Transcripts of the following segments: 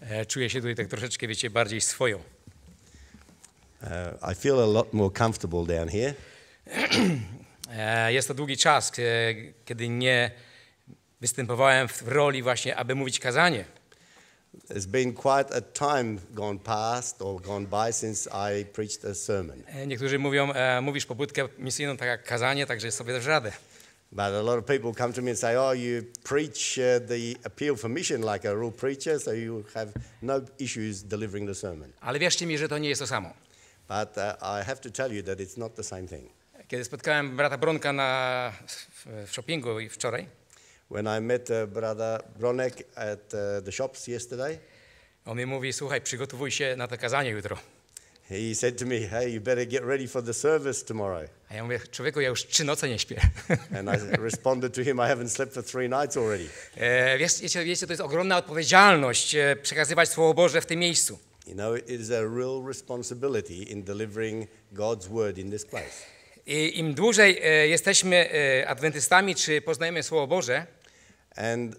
E, czuję się tutaj tak troszeczkę, wiecie, bardziej swoją. Uh, I feel a lot more comfortable down here. E, jest to długi czas, e, kiedy nie występowałem w roli właśnie, aby mówić kazanie. It's been quite a time gone past or gone by since I preached a sermon. Niektórzy mówią, mówisz pobudkę misyjną tak jak kazanie, także sobie dasz radę. But a lot of people come to me and say, oh, you preach uh, the appeal for mission like a real preacher, so you have no issues delivering the sermon. Ale wierzcie mi, że to nie jest to samo. But uh, I have to tell you that it's not the same thing. Kiedy spotkałem brata Bronka na, w, w shoppingu wczoraj, When I met uh, brother Bronek at uh, the shops yesterday, on mi mówi, słuchaj, przygotowuj się na to kazanie jutro. He said to me, "Hey, you better get ready for the service tomorrow." A ja mówię, człowieku, ja już trzy noce nie śpię. And I responded to him, I haven't slept for three nights already. E, wiesz, wiecie, wiecie, to jest ogromna odpowiedzialność e, przekazywać Słowo Boże w tym miejscu. You know, it is a real responsibility in delivering God's word in this place. I im dłużej e, jesteśmy e, adwentystami, czy poznajemy Słowo Boże, And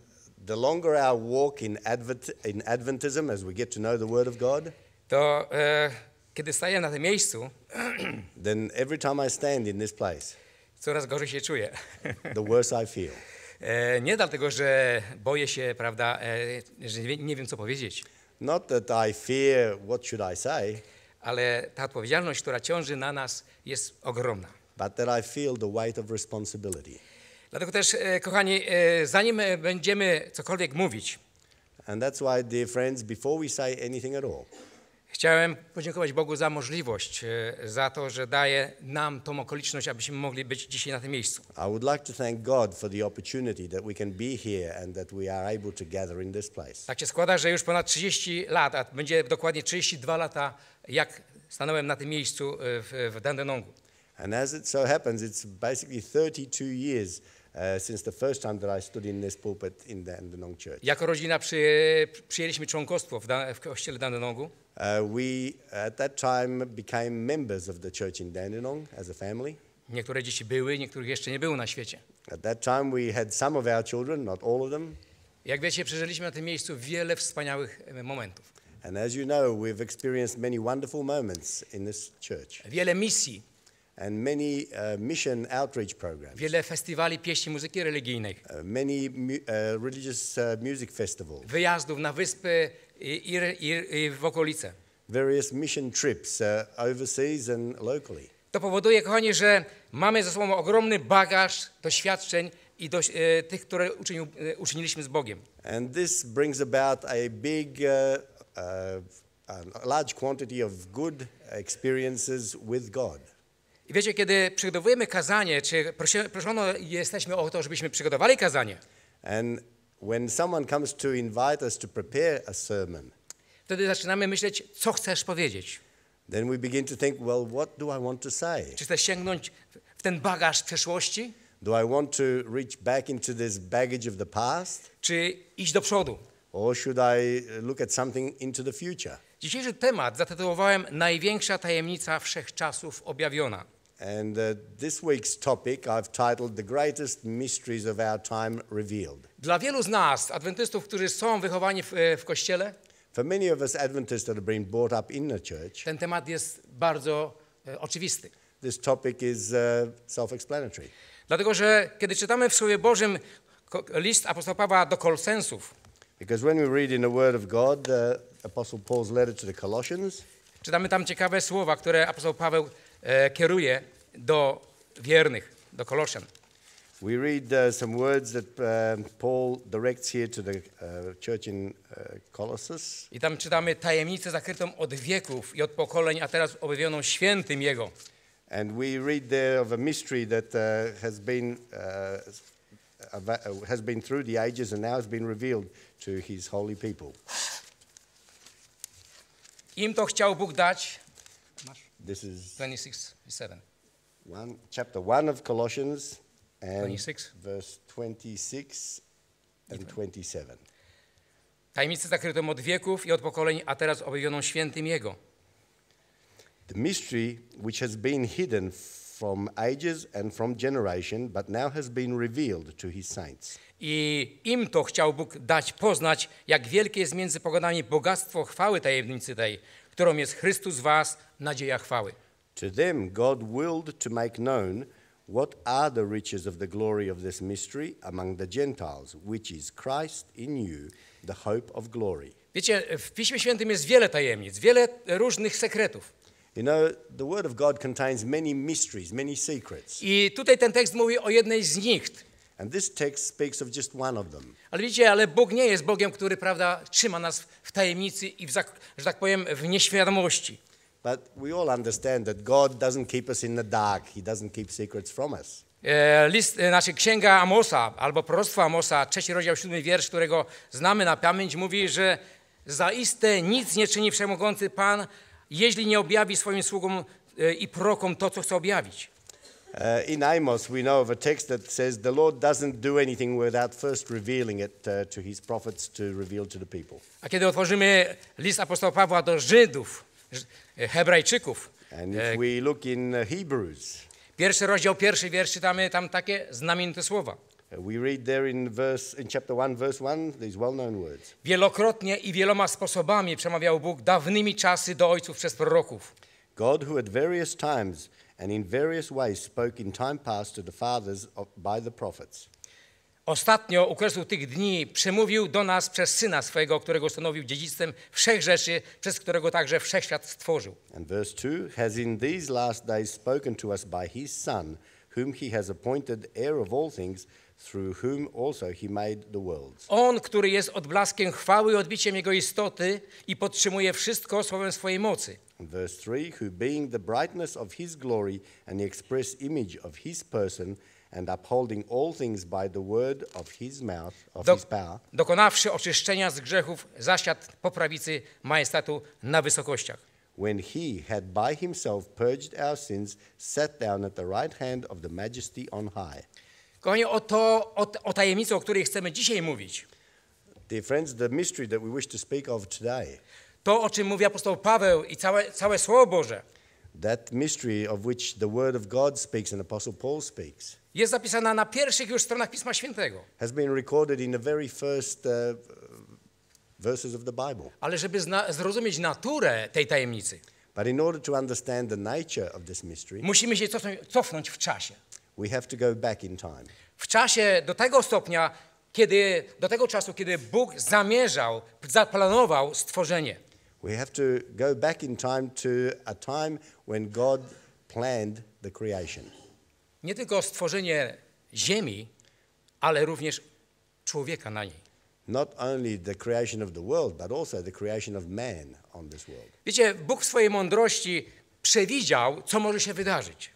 the longer our walk in, Advent, in Adventism as we get to know the word of God, to e, kiedy staję na tym miejscu, then every time I stand in this place, coraz gorzej się czuję. the worse I feel. E, nie dlatego, że boję się, prawda, e, że nie, nie wiem co powiedzieć. Not that I fear what should I say. Ale ta odpowiedzialność, która ciąży na nas, jest ogromna. But that I feel the weight of responsibility. Dlatego też, e, kochani, e, zanim będziemy cokolwiek mówić, And that's why, dear friends, before we say anything at all, Chciałem podziękować Bogu za możliwość, e, za to, że daje nam tą okoliczność, abyśmy mogli być dzisiaj na tym miejscu. I would like to thank God for the opportunity that we can be here and that we are able to gather in this place. Tak się składa, że już ponad 30 lat, a będzie dokładnie 32 lata, jak stanąłem na tym miejscu e, w, w Dandenongu. And as it so happens, it's basically 32 years jako rodzina przyje, przyjęliśmy członkostwo w, da, w kościele Dandenongu. Uh, we at that time became members of the church in Dandenong as a family. Niektóre dzieci były, niektórych jeszcze nie było na świecie. At that time we had some of our children, not all of them. Jak wiecie, przeżyliśmy na tym miejscu wiele wspaniałych momentów. And as you know, we've experienced many wonderful moments in this church. Wiele misji and many uh, mission outreach programs. Wiele festiwali pieśni muzyki religijnej. Uh, many mu uh, religious uh, music festivals. Wyjazdów na wyspy i, i, i, w okolice. Various mission trips uh, overseas and locally. To powoduje, kochani, że mamy ze sobą ogromny bagaż doświadczeń i do, e, tych, które uczynił, e, uczyniliśmy z Bogiem. And this brings about a big uh, large quantity of good experiences with God. I wiecie, kiedy przygotowujemy kazanie, czy prosi, proszono jesteśmy o to, żebyśmy przygotowali kazanie. And when someone comes to invite us to prepare a sermon. Wtedy zaczynamy myśleć, co chcesz powiedzieć. Then we begin to think, well, what do I want to say? Czy chcesz sięgnąć w ten bagaż przeszłości? Do I want to reach back into this baggage of the past? Czy iść do przodu? Or should I uh, look at something into the future? Dzisiejszy temat zatytułowałem Największa tajemnica wszechczasów objawiona. And uh, this week's topic I've titled The Greatest Mysteries of Our Time Revealed. Dla wielu z nas, adwentystów, którzy są wychowani w, e, w kościele, For many of us Adventists that have been brought up in the church, ten temat jest bardzo e, oczywisty. This topic is uh, self-explanatory. Dlatego, że kiedy czytamy w Słowie Bożym list apostoła Pawła do Kolsensów, Because when we read in the Word of God, uh, Apostle Paul's letter to the Colossians, czytamy tam ciekawe słowa, które apostoł Paweł E, kieruje do wiernych, do Kolosian. We read uh, some words that uh, Paul directs here to the uh, church in uh, Colossus. I tam czytamy tajemnicę zakrytą od wieków i od pokoleń, a teraz objawioną świętym jego. And we read there of a mystery that uh, has been uh, has been through the ages and now has been revealed to his holy people. Im to chciał Bóg dać, This is 26, One, chapter 1 of Colossians and 26. verse 26 and 27. Tajemnicę zakrytą od wieków i od pokoleń, a teraz objawioną świętym Jego. The mystery which has been hidden from ages and from generation, but now has been revealed to his saints. I im to chciał Bóg dać poznać, jak wielkie jest między pogodami bogactwo chwały tajemnicy tej którą jest Chrystus was, nadzieja chwały. To them God willed to make known what are the riches of the glory of this mystery among the Gentiles, which is Christ in you, the hope of glory. Wiecie, w Piśmie Świętym jest wiele tajemnic, wiele różnych sekretów. You know, the word of God contains many mysteries, many secrets. I tutaj ten tekst mówi o jednej z nich. And this text speaks of just one of them. Ale widzicie, ale Bóg nie jest Bogiem, który prawda trzyma nas w tajemnicy i w, że tak powiem w nieświadomości. But we all understand that God doesn't keep us in the dark. He doesn't keep secrets from us. E, list, e, znaczy księga Amosa albo proroctwo Amosa, trzeci rozdział, siódmy wiersz, którego znamy na pamięć, mówi, że zaiste nic nie czyni wszechmogący Pan, jeśli nie objawi swoim sługom e, i prorokom to, co chce objawić. Uh, in Amos, we know of a text that says the Lord doesn't do anything without first revealing it uh, to his prophets to reveal to the people. A kiedy otworzymy list apostoła Pawła do Żydów, e, Hebrajczyków, And e, if we look in uh, Hebrews, pierwszy rozdział, pierwszy wiersz, czytamy tam takie znamienite słowa. Uh, we read there in, verse, in chapter one verse one these well-known words. Wielokrotnie i wieloma sposobami przemawiał Bóg dawnymi czasy do ojców przez proroków. God who at various times and in various ways spoke in time past to the fathers by the prophets. Ostatnio u kresu tych dni przemówił do nas przez Syna swojego, którego stanowił dziedzictwem wszech rzeczy, przez którego także wszechświat stworzył. And verse 2 has in these last days spoken to us by his son, whom he has appointed heir of all things, through whom also he made the worlds. On, który jest odblaskiem chwały i odbiciem jego istoty i podtrzymuje wszystko słowem swojej mocy. Verse 3 Who being the brightness of his glory and the express image of his person, and upholding all things by the word of his mouth, of Do, his power. Dokonawszy oczyszczenia z grzechów, zasiadł po prawicy majestatu na wysokościach. When he had by himself purged our sins, sat down at the right hand of the majesty on high. Kochani, o, to, o, o tajemnicy, o której chcemy dzisiaj mówić. Dear friends, the mystery that we wish to speak of today. To, o czym mówi apostoł Paweł i całe, całe Słowo Boże. That mystery of which the word of God speaks and apostle Paul speaks. Jest zapisana na pierwszych już stronach Pisma Świętego. Has been recorded in the very first uh, verses of the Bible. Ale żeby zrozumieć naturę tej tajemnicy. But in order to understand the nature of this mystery. Musimy się cofnąć, cofnąć w czasie. We have to go back in time. W czasie do tego stopnia, kiedy do tego czasu, kiedy Bóg zamierzał, zaplanował stworzenie. We have to go back in time to a time when God planned the creation. Nie tylko stworzenie ziemi, ale również człowieka na niej. Not only the creation of the world, but also the creation of man on this world. Wiecie, Bóg w swojej mądrości przewidział, co może się wydarzyć.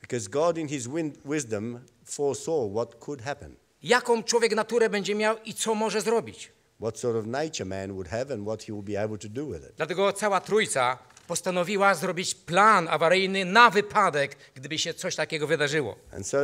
Because God in his wisdom foresaw what could happen. Jaką człowiek naturę będzie miał i co może zrobić what sort of nature man would have and what he would be able to do with it. Dlatego cała trójca postanowiła zrobić plan awaryjny na wypadek, gdyby się coś takiego wydarzyło. And so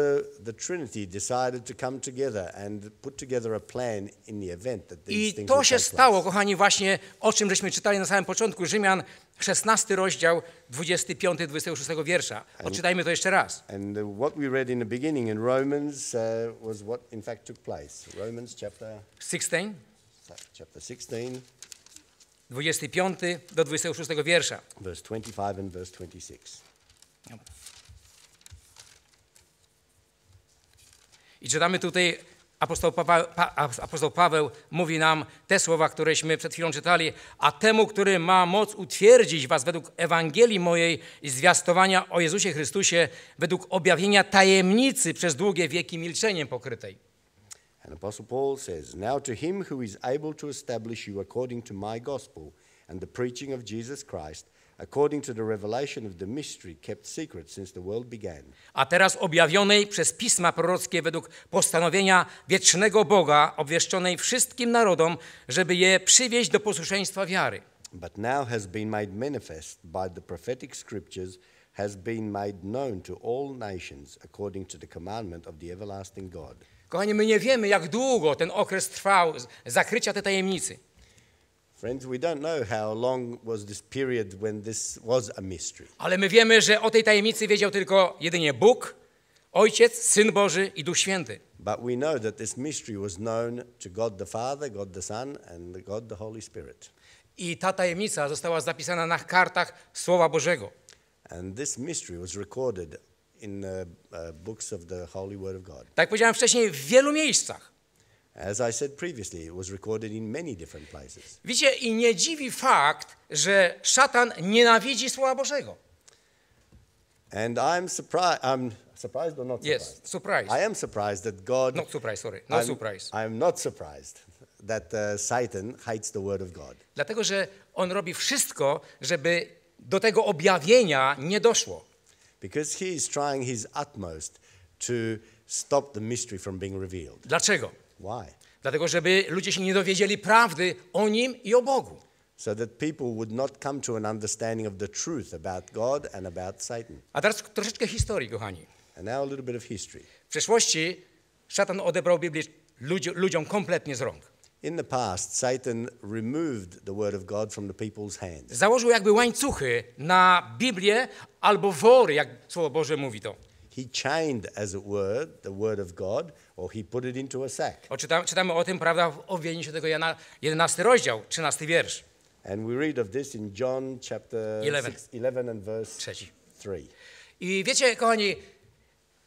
the Trinity decided to come together and put together a plan in the event that these I things to się stało, kochani, właśnie o czym żeśmy czytali na samym początku, Rzymian 16 rozdział 25-26 wiersza. Odczytajmy to jeszcze raz. And what we read in the beginning in Romans uh, was what in fact took place. Romans chapter 16 tak, chapter 16. 25 do 26 wiersza. Verse 25 and verse 26. I czytamy tutaj, apostoł Paweł, pa, apostoł Paweł mówi nam te słowa, któreśmy przed chwilą czytali, a temu, który ma moc utwierdzić was według Ewangelii mojej i zwiastowania o Jezusie Chrystusie, według objawienia tajemnicy przez długie wieki milczeniem pokrytej And Apostle Paul says, Now to him who is able to establish you according to my gospel and the preaching of Jesus Christ, according to the revelation of the mystery kept secret since the world began. A teraz objawionej przez pisma prorockie według postanowienia wiecznego Boga, obwieszczonej wszystkim narodom, żeby je przywieźć do posłuszeństwa wiary. But now has been made manifest by the prophetic scriptures has been made known to all nations according to the commandment of the everlasting God. Kochani, my nie wiemy, jak długo ten okres trwał zakrycia tej tajemnicy. Friends, we don't know how long was this period when this was a mystery. Ale my wiemy, że o tej tajemnicy wiedział tylko jedynie Bóg, Ojciec, Syn Boży i Duch Święty. But we know that this mystery was known to God the Father, God the Son and God the Holy Spirit. I ta tajemnica została zapisana na kartach Słowa Bożego. And this mystery was recorded in uh, uh, books of the holy word of God. Tak powiedziałem wcześniej w wielu miejscach. As I said previously, it was recorded in many different places. Widzicie, i nie dziwi fakt, że szatan nienawidzi słowa Bożego. And I'm surprised I'm surprised or not surprised. Yes, surprised. I am surprised that God Not surprised, sorry. No I'm, surprise. I'm not surprised that uh, Satan hates the word of God. Dlatego że on robi wszystko, żeby do tego objawienia nie doszło. Because he is trying his utmost to stop the mystery from being revealed. Dlaczego? Why? Dlatego, żeby ludzie się nie dowiedzieli prawdy o nim i o Bogu. So that people would not come to an understanding of the truth about God and about Satan. A teraz troszeczkę historii, kochani. And now a little bit of history. W przeszłości szatan odebrał Biblię ludziom kompletnie z rąk. In the past, Satan removed the word of God from the people's hands. Założył jakby łańcuchy na Biblię albo wory, jak słowo Boże mówi to. He chained as it were the word of God or he put it into a sack. O, czytamy, czytamy o tym, prawda, w objawieniu tego Jana 11 rozdział, 13 wiersz. And we read of this in John chapter 11, six, 11 and verse 3. I wiecie, kochani,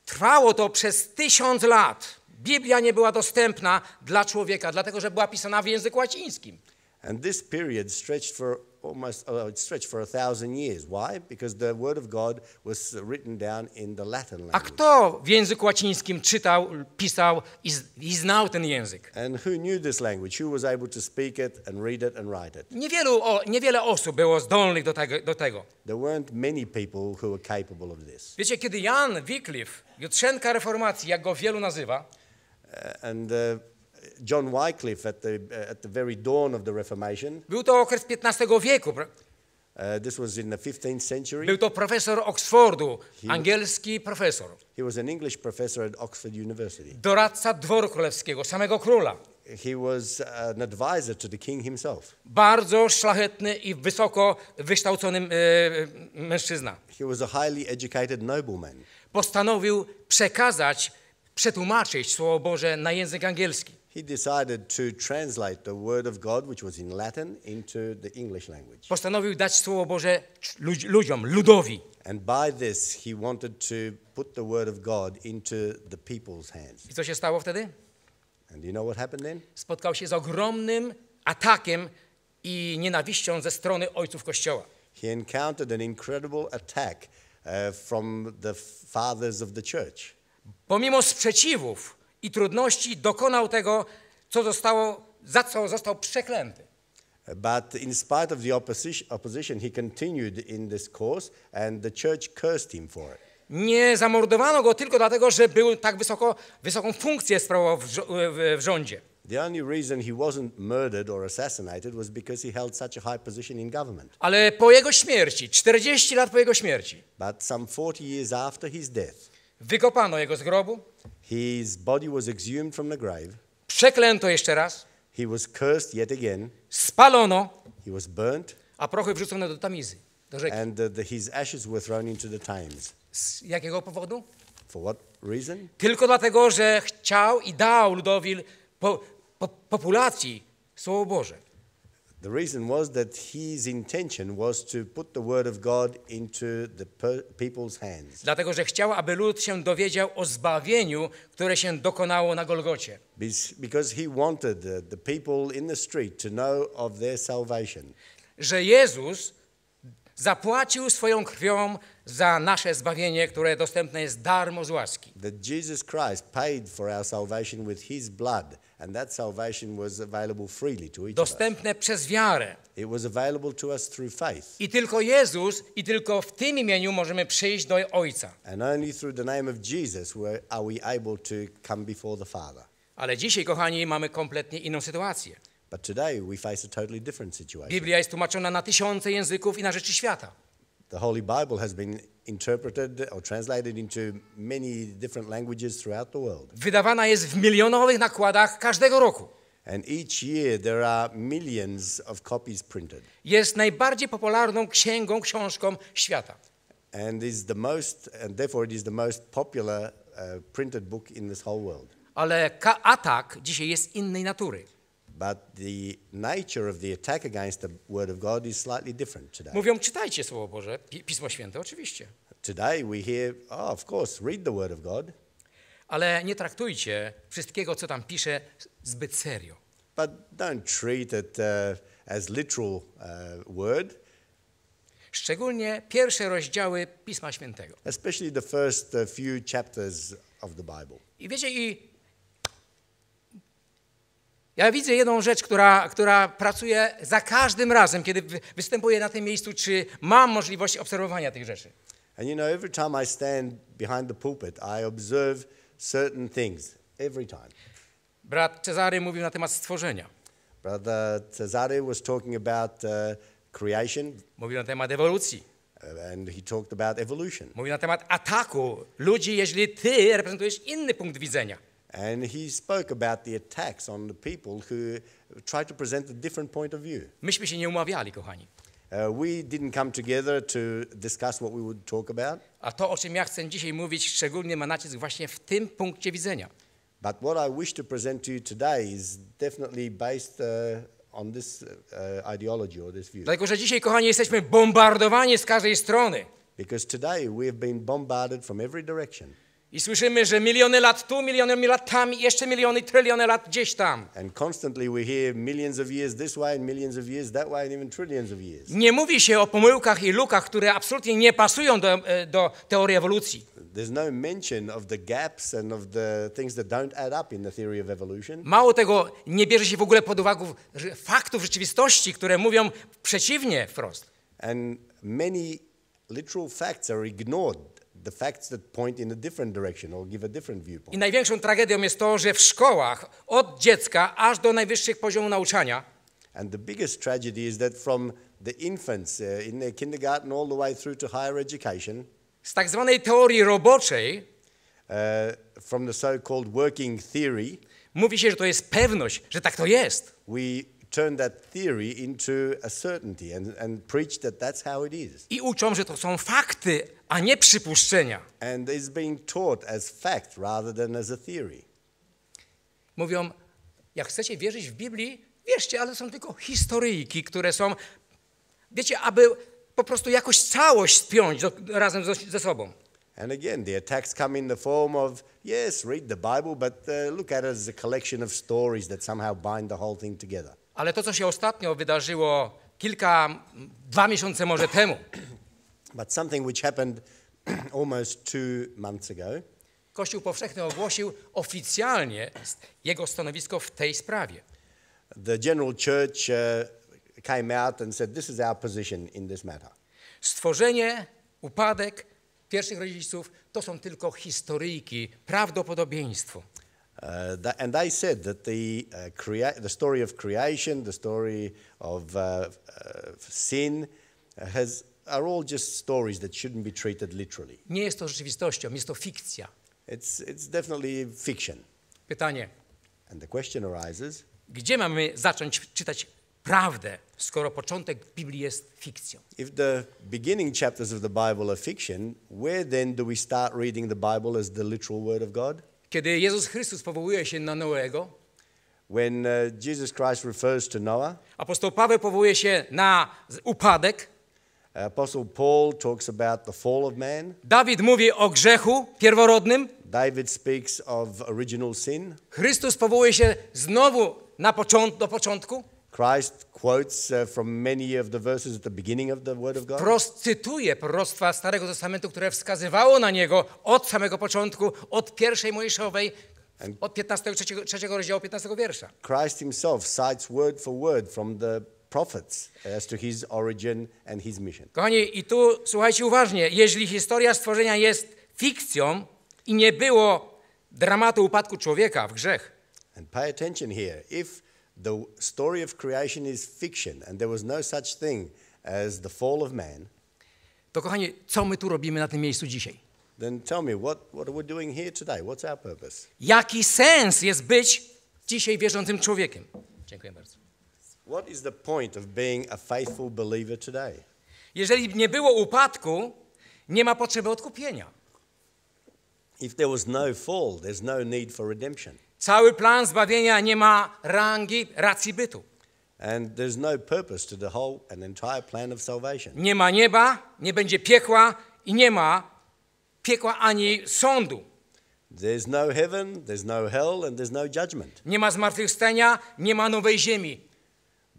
trwało to przez tysiąc lat. Biblia nie była dostępna dla człowieka, dlatego że była pisana w języku łacińskim. And this period stretched for almost oh, it stretched for a thousand years. Why? Because the word of God was written down in the Latin language. A kto w języku łacińskim czytał, pisał i, i znał ten język? And who knew this language? Who was able to speak it and read it and write it? Niewielu, o, niewiele osób było zdolnych do tego, do tego. There weren't many people who were capable of this. Wiecie, kiedy Jan Wycliffe, jutrzenka reformacji, jak go wielu nazywa, Uh, and uh, John Wycliffe at the, uh, at the very dawn of the Reformation. Był to okres XV wieku. Uh, this was in the 15th century. Był to profesor Oxfordu, he angielski profesor. He was an English professor at Oxford University. Doradca dworu królewskiego, samego króla. He was an advisor to the king himself. Bardzo szlachetny i wysoko wykształcony e, mężczyzna. He was a highly educated nobleman. Postanowił przekazać przetłumaczyć Słowo Boże na język angielski. He decided to translate the word of God, which was in Latin, into the English language. Postanowił dać Słowo Boże ludziom, ludowi. And by this he wanted to put the word of God into the people's hands. I co się stało wtedy? And you know what happened then? Spotkał się z ogromnym atakiem i nienawiścią ze strony ojców Kościoła. He encountered an incredible attack uh, from the fathers of the church. Pomimo sprzeciwów i trudności dokonał tego, co zostało, za co został przeklęty. But in spite of the opposition, he continued in this course and the church cursed him for it. Nie zamordowano go tylko dlatego, że był tak wysoko, wysoką funkcję sprawował w, w, w rządzie. The only reason he wasn't murdered or assassinated was because he held such a high position in government. Ale po jego śmierci, 40 lat po jego śmierci. But some 40 years after his death. Wykopano jego z grobu. His body was exhumed from the grave. Przeklęto jeszcze raz. He was cursed yet again. Spalono. He was burnt. A prochy wrzucono do Tamizy, do rzeki. And the, the, his ashes were thrown into the Thames. Z jakiego powodu? For what reason? Tylko dlatego, że chciał i dał ludowi po, po, populacji Słowo Boże. The reason was that his intention was to put the word of God into the people's hands. Dlatego, że chciał, aby lud się dowiedział o zbawieniu, które się dokonało na Golgocie. Because he wanted the, people in the street to know of their salvation. Że Jezus zapłacił swoją krwią za nasze zbawienie, które dostępne jest darmo z łaski. That Jesus Christ paid for our salvation with his blood. And that salvation was available freely to each dostępne us. przez wiarę. It was available to us through faith. I tylko Jezus i tylko w tym imieniu możemy przyjść do Ojca. And only through the name of Jesus are we able to come before the Father. Ale dzisiaj, kochani, mamy kompletnie inną sytuację. But today we face a totally different situation. Biblia jest tłumaczona na tysiące języków i na rzeczy świata the Holy Bible has been interpreted or translated into many different languages throughout the world. Wydawana jest w milionowych nakładach każdego roku. And each year there are millions of copies printed. Jest najbardziej popularną księgą, książką świata. And is the most and therefore it is the most popular uh, printed book in this whole world. Ale atak dzisiaj jest innej natury. But the nature of the attack against the word of God is slightly different today. Mówią czytajcie słowo Boże, Pismo Święte oczywiście. Today we hear, oh, of course, read the word of God. Ale nie traktujcie wszystkiego co tam pisze zbyt serio. But don't treat it uh, as literal uh, word. Szczególnie pierwsze rozdziały Pisma Świętego. Especially the first uh, few chapters of the Bible. I wiecie i ja widzę jedną rzecz, która, która pracuje za każdym razem, kiedy występuję na tym miejscu, czy mam możliwość obserwowania tych rzeczy. And you know, every time I stand behind the pulpit, I observe certain things. Every time. Brat Cezary mówił na temat stworzenia. Brother Cezary was talking about uh, creation. Mówił na temat ewolucji. Uh, and he talked about evolution. Mówił na temat ataku ludzi, jeśli ty reprezentujesz inny punkt widzenia. And he spoke about the attacks on the people who tried to present a different point of view. Myśmy się nie umawiali, kochani. Uh, we didn't come together to discuss what we would talk about. A to, o czym ja chcę dzisiaj mówić, szczególnie ma nacisk właśnie w tym punkcie widzenia. But what I wish to present to you today is definitely based uh, on this uh, ideology or this view. Dlatego, że dzisiaj, kochani, jesteśmy bombardowani z każdej strony. Because today we have been bombarded from every direction. I słyszymy, że miliony lat tu, miliony lat tam i jeszcze miliony, tryliony lat gdzieś tam. Nie mówi się o pomyłkach i lukach, które absolutnie nie pasują do, e, do teorii ewolucji. Mało tego, nie bierze się w ogóle pod uwagę faktów rzeczywistości, które mówią przeciwnie wprost. And many literal facts are ignored. I największą tragedią jest to, że w szkołach od dziecka aż do najwyższych poziomów nauczania And the biggest tragedy is that from the infants uh, in their kindergarten all the way through to higher education z tak zwanej teorii roboczej uh, from the so-called working theory mówi się, że to jest pewność, że tak to jest. We turn that theory into a certainty and, and preach that that's how it is. I uczą, że to są fakty, a nie przypuszczenia. And it's being taught as fact rather than as a theory. Mówią, jak chcecie wierzyć w Biblii, wierzcie, ale są tylko historyjki, które są, wiecie, aby po prostu jakoś całość spiąć do, razem ze, ze sobą. And again, the attacks come in the form of yes, read the Bible, but uh, look at it as a collection of stories that somehow bind the whole thing together ale to, co się ostatnio wydarzyło kilka, dwa miesiące może temu. But something which happened almost two months ago. Kościół powszechny ogłosił oficjalnie jego stanowisko w tej sprawie. The General Church uh, came out and said this is our position in this matter. Stworzenie, upadek pierwszych rodziców to są tylko historyjki, prawdopodobieństwo. Uh, that, and they said that the, uh, crea- the story of creation, the story of uh, uh sin, uh, has, are all just stories that shouldn't be treated literally. Nie jest to rzeczywistością, jest to fikcja. It's, it's definitely fiction. Pytanie. And the question arises, gdzie mamy zacząć czytać prawdę, skoro początek Biblii jest fikcją? If the beginning chapters of the Bible are fiction, where then do we start reading the Bible as the literal word of God? Kiedy Jezus Chrystus powołuje się na Noego, When uh, Jesus Christ refers to Noah, apostoł Paweł powołuje się na upadek. Apostle Paul talks about the fall of man. Dawid mówi o grzechu pierworodnym. David speaks of original sin. Chrystus powołuje się znowu na począt, do początku. Christ quotes uh, from many of the verses at the beginning of the Word of God. Wprost cytuje proroctwa Starego Testamentu, które wskazywało na Niego od samego początku, od pierwszej Mojżeszowej, od 15, trzeciego 3 rozdziału 15 wiersza. Christ himself cites word for word from the prophets as to his origin and his mission. Kochani, i tu słuchajcie uważnie, jeśli historia stworzenia jest fikcją i nie było dramatu upadku człowieka w grzech. And pay attention here. If the story of creation is fiction and there was no such thing as the fall of man, to kochanie, co my tu robimy na tym miejscu dzisiaj? then tell me what, what are we doing here today? What's our purpose? Jaki sens jest być dzisiaj wierzącym człowiekiem? Dziękuję bardzo. What is the point of being a faithful believer today? Jeżeli nie było upadku, nie ma potrzeby odkupienia. If there was no fall, there's no need for redemption. Cały plan zbawienia nie ma rangi, racji bytu. And there's no purpose to the whole an entire plan of salvation. Nie ma nieba, nie będzie piekła i nie ma piekła ani sądu. There's no heaven, there's no hell and there's no judgment. Nie ma zmartwychwstania, nie ma nowej ziemi.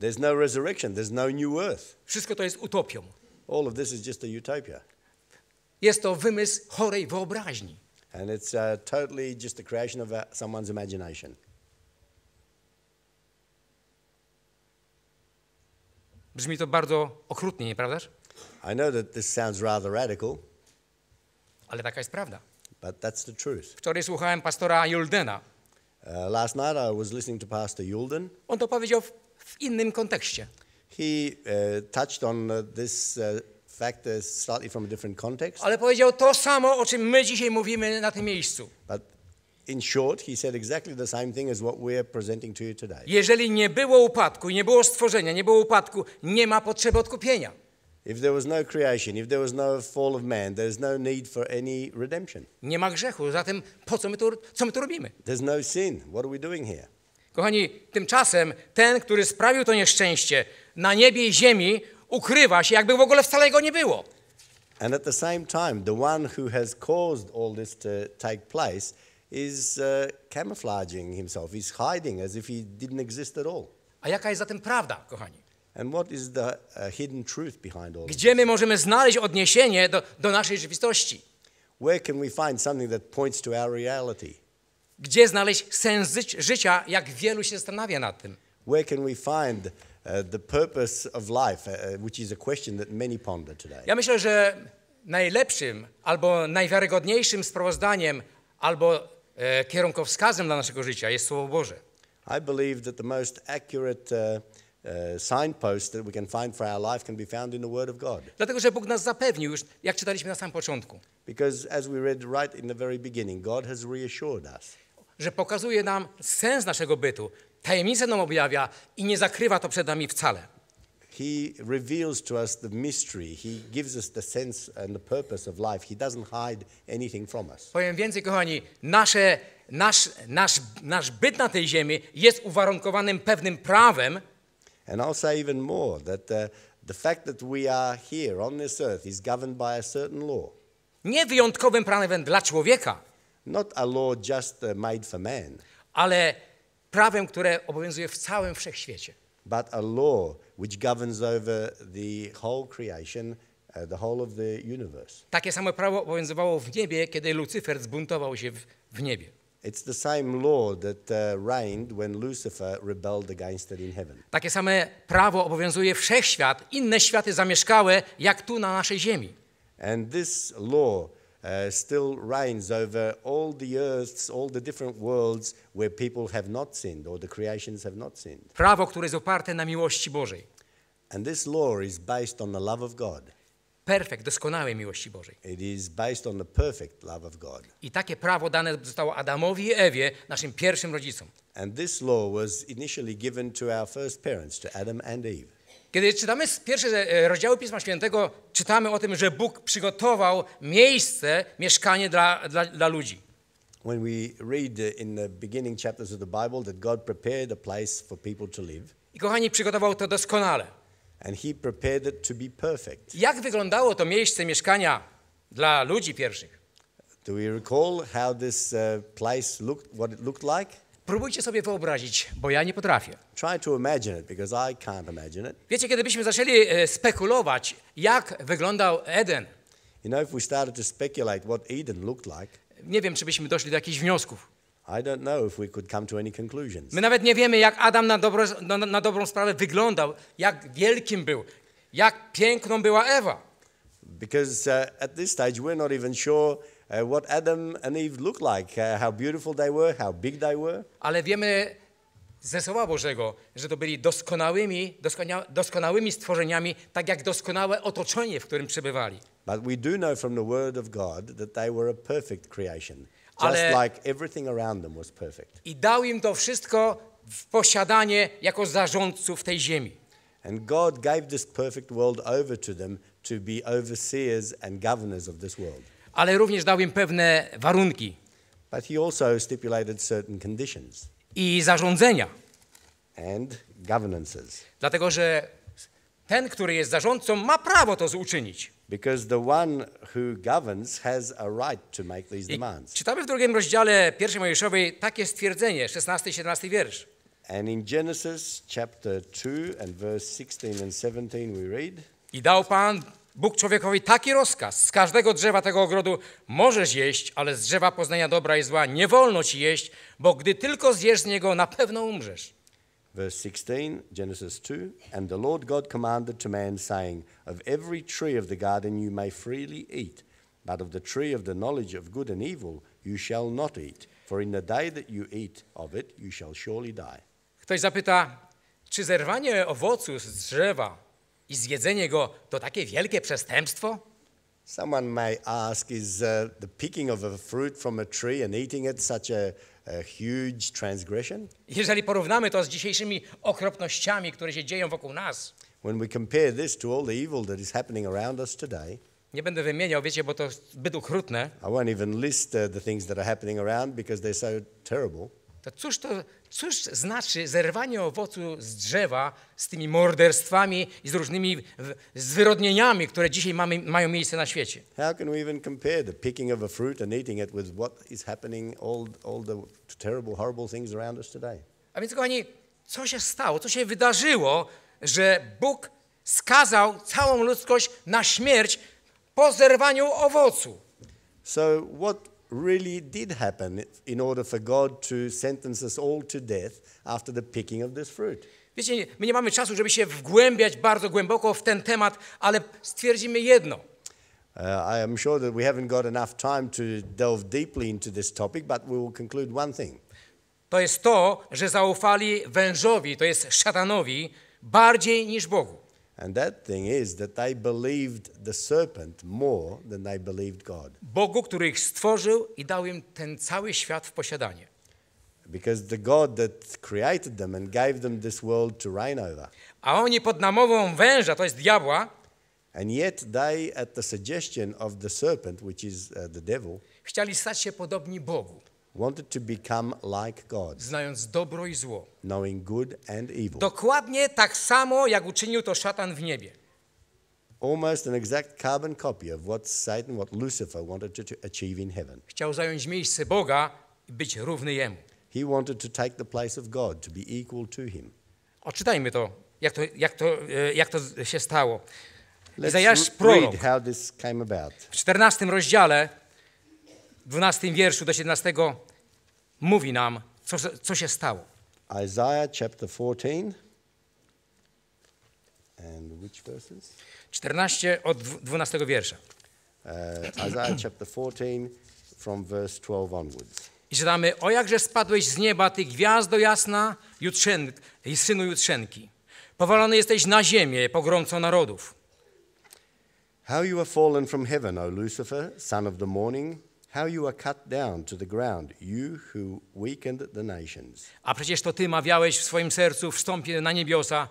There's no resurrection, there's no new earth. Wszystko to jest utopią. All of this is just a utopia. Jest to wymysł chorej wyobraźni. And it's uh, totally just the creation of uh, someone's imagination. Brzmi to bardzo okrutnie, nieprawdaż? I know that this sounds rather radical. Ale taka jest prawda. But that's the truth. Wczoraj słuchałem pastora Juldena. Uh, last night I was listening to Pastor Yulden. On to powiedział w, w innym kontekście. He uh, touched on uh, this uh, slightly from a different context. Ale powiedział to samo, o czym my dzisiaj mówimy na tym miejscu. But in short, he said exactly the same thing as what are presenting to you today. Jeżeli nie było upadku, nie było stworzenia, nie było upadku, nie ma potrzeby odkupienia. If there was no creation, if there was no fall of man, there's no need for any redemption. Nie ma grzechu, zatem po co my tu, co my tu robimy? There's no sin. What are we doing here? Kochani, tymczasem ten, który sprawił to nieszczęście na niebie i ziemi, ukrywa się, jakby w ogóle wcale go nie było. And at the same time, the one who has caused all this to take place is uh, camouflaging himself, is hiding as if he didn't exist at all. A jaka jest zatem prawda, kochani? And what is the uh, hidden truth behind all Gdzie my możemy znaleźć odniesienie do, do naszej rzeczywistości? Where can we find something that points to our reality? Gdzie znaleźć sens życia, jak wielu się zastanawia nad tym? Where can we find Uh, the purpose of life, uh, uh, which is a question that many ponder today. Ja myślę, że najlepszym albo najwiarygodniejszym sprawozdaniem albo e, kierunkowskazem dla naszego życia jest Słowo Boże. I believe that the most accurate uh, signpost that we can find for our life can be found in the Word of God. Dlatego, że Bóg nas zapewnił już, jak czytaliśmy na samym początku. Because as we read right in the very beginning, God has reassured us. Że pokazuje nam sens naszego bytu, tajemnicę nam objawia i nie zakrywa to przed nami wcale. He reveals to us the mystery. He gives us the sense and the purpose of life. He doesn't hide anything from us. Powiem więcej, kochani, nasze, nasz, nasz, nasz byt na tej ziemi jest uwarunkowanym pewnym prawem. And I'll say even more that the, uh, the fact that we are here on this earth is governed by a certain law. Nie wyjątkowym prawem dla człowieka. Not a law just uh, made for man. Ale prawem, które obowiązuje w całym wszechświecie. But a law which governs over the whole creation, uh, the whole of the universe. Takie samo prawo obowiązywało w niebie, kiedy Lucyfer zbuntował się w, w niebie. It's the same law that uh, reigned when Lucifer rebelled against it in heaven. Takie same prawo obowiązuje wszechświat, inne światy zamieszkałe, jak tu na naszej ziemi. And this law Uh, still reigns over all the earths, all the different worlds where people have not sinned or the creations have not sinned. Prawo, które jest oparte na miłości Bożej. And this law is based on the love of God. Perfekt, doskonałej miłości Bożej. It is based on the perfect love of God. I takie prawo dane zostało Adamowi i Ewie, naszym pierwszym rodzicom. And this law was initially given to our first parents, to Adam and Eve. Kiedy czytamy pierwsze e, rozdziały Pisma Świętego, czytamy o tym, że Bóg przygotował miejsce, mieszkanie dla, dla, dla ludzi. When we read in the beginning chapters of the Bible that God prepared a place for people to live. I kochani, przygotował to doskonale. And he prepared it to be perfect. Jak wyglądało to miejsce mieszkania dla ludzi pierwszych? Do we recall how this uh, place looked, what it looked like? Próbujcie sobie wyobrazić, bo ja nie potrafię. Try to imagine it, because I can't imagine it. Wiecie, kiedybyśmy zaczęli e, spekulować, jak wyglądał Eden. You know, if we started to speculate what Eden looked like. Nie wiem, czy byśmy doszli do jakichś wniosków. I don't know if we could come to any conclusions. My nawet nie wiemy, jak Adam na, dobro, na, na dobrą sprawę wyglądał, jak wielkim był, jak piękną była Ewa. Because uh, at this stage we're not even sure Uh, what Adam and Eve looked like, uh, how beautiful they were, how big they were. Ale wiemy ze Słowa Bożego, że to byli doskonałymi, doskona, doskonałymi stworzeniami, tak jak doskonałe otoczenie, w którym przebywali. But we do know from the word of God that they were a perfect creation. Just Ale like everything around them was perfect. I dał im to wszystko w posiadanie jako zarządców tej ziemi. And God gave this perfect world over to them to be overseers and governors of this world ale również dał im pewne warunki. But he also stipulated certain conditions I zarządzenia. and governances. Dlatego, że ten, który jest zarządcą, ma prawo to uczynić. czytamy w drugim rozdziale pierwszej Mojżeszowej takie stwierdzenie, 16 i 17 wiersz. And in Genesis chapter 2 and verse 16 and 17 we read, I dał Pan Bóg człowiekowi taki rozkaz. Z każdego drzewa tego ogrodu możesz jeść, ale z drzewa poznania dobra i zła nie wolno ci jeść, bo gdy tylko zjesz z niego, na pewno umrzesz. Verse 16, Genesis 2 And the Lord God commanded to man, saying, Of every tree of the garden you may freely eat, but of the tree of the knowledge of good and evil you shall not eat, for in the day that you eat of it you shall surely die. Ktoś zapyta, czy zerwanie owocu z drzewa i zjedzenie go to takie wielkie przestępstwo? Someone may ask, is uh, the picking of a fruit from a tree and eating it such a, a, huge transgression? Jeżeli porównamy to z dzisiejszymi okropnościami, które się dzieją wokół nas. When we compare this to all the evil that is happening around us today. Nie będę wymieniał, wiecie, bo to zbyt okrutne. I won't even list uh, the things that are happening around because they're so terrible to cóż to cóż znaczy zerwanie owocu z drzewa z tymi morderstwami i z różnymi zwyrodnieniami, które dzisiaj mamy, mają miejsce na świecie? How can we even compare the picking of a fruit and eating it with what is happening all, all the terrible horrible things around us today? A więc kochani, co się stało? Co się wydarzyło, że Bóg skazał całą ludzkość na śmierć po zerwaniu owocu? So what really did happen in order for God to sentence us all to death after the picking of this fruit. Wiecie, my nie mamy czasu, żeby się wgłębiać bardzo głęboko w ten temat, ale stwierdzimy jedno. Uh, I am sure that we haven't got enough time to delve deeply into this topic, but we will conclude one thing. To jest to, że zaufali wężowi, to jest szatanowi, bardziej niż Bogu. And that thing is that they believed the serpent more than they believed God. Bogu, który ich stworzył i dał im ten cały świat w posiadanie. Because the God that created them and gave them this world to reign over. A oni pod namową węża, to jest diabła, and yet they at the suggestion of the serpent which is uh, the devil, chcieli stać się podobni Bogu wanted to become like God, znając dobro i zło. knowing good and evil. Dokładnie tak samo, jak uczynił to szatan w niebie. Almost an exact carbon copy of what Satan, what Lucifer wanted to, achieve in heaven. Chciał zająć miejsce Boga i być równy Jemu. He wanted to take the place of God, to be equal to him. Oczytajmy to, jak to, jak to, e, jak to się stało. Let's Izajasz prorok w 14 rozdziale, 12 wierszu do 17 mówi nam, co, co się stało. Isaiah chapter 14 and which verses? 14 od 12 wiersza. Uh, Isaiah chapter 14 from verse 12 onwards. I czytamy, o jakże spadłeś z nieba, ty gwiazdo jasna, jutrzen, synu jutrzenki. Powalony jesteś na ziemię, pogromco narodów. How you are fallen from heaven, O Lucifer, son of the morning, how you are cut down to the ground, you who weakened the nations. A przecież to ty mawiałeś w swoim sercu, wstąpię na niebiosa,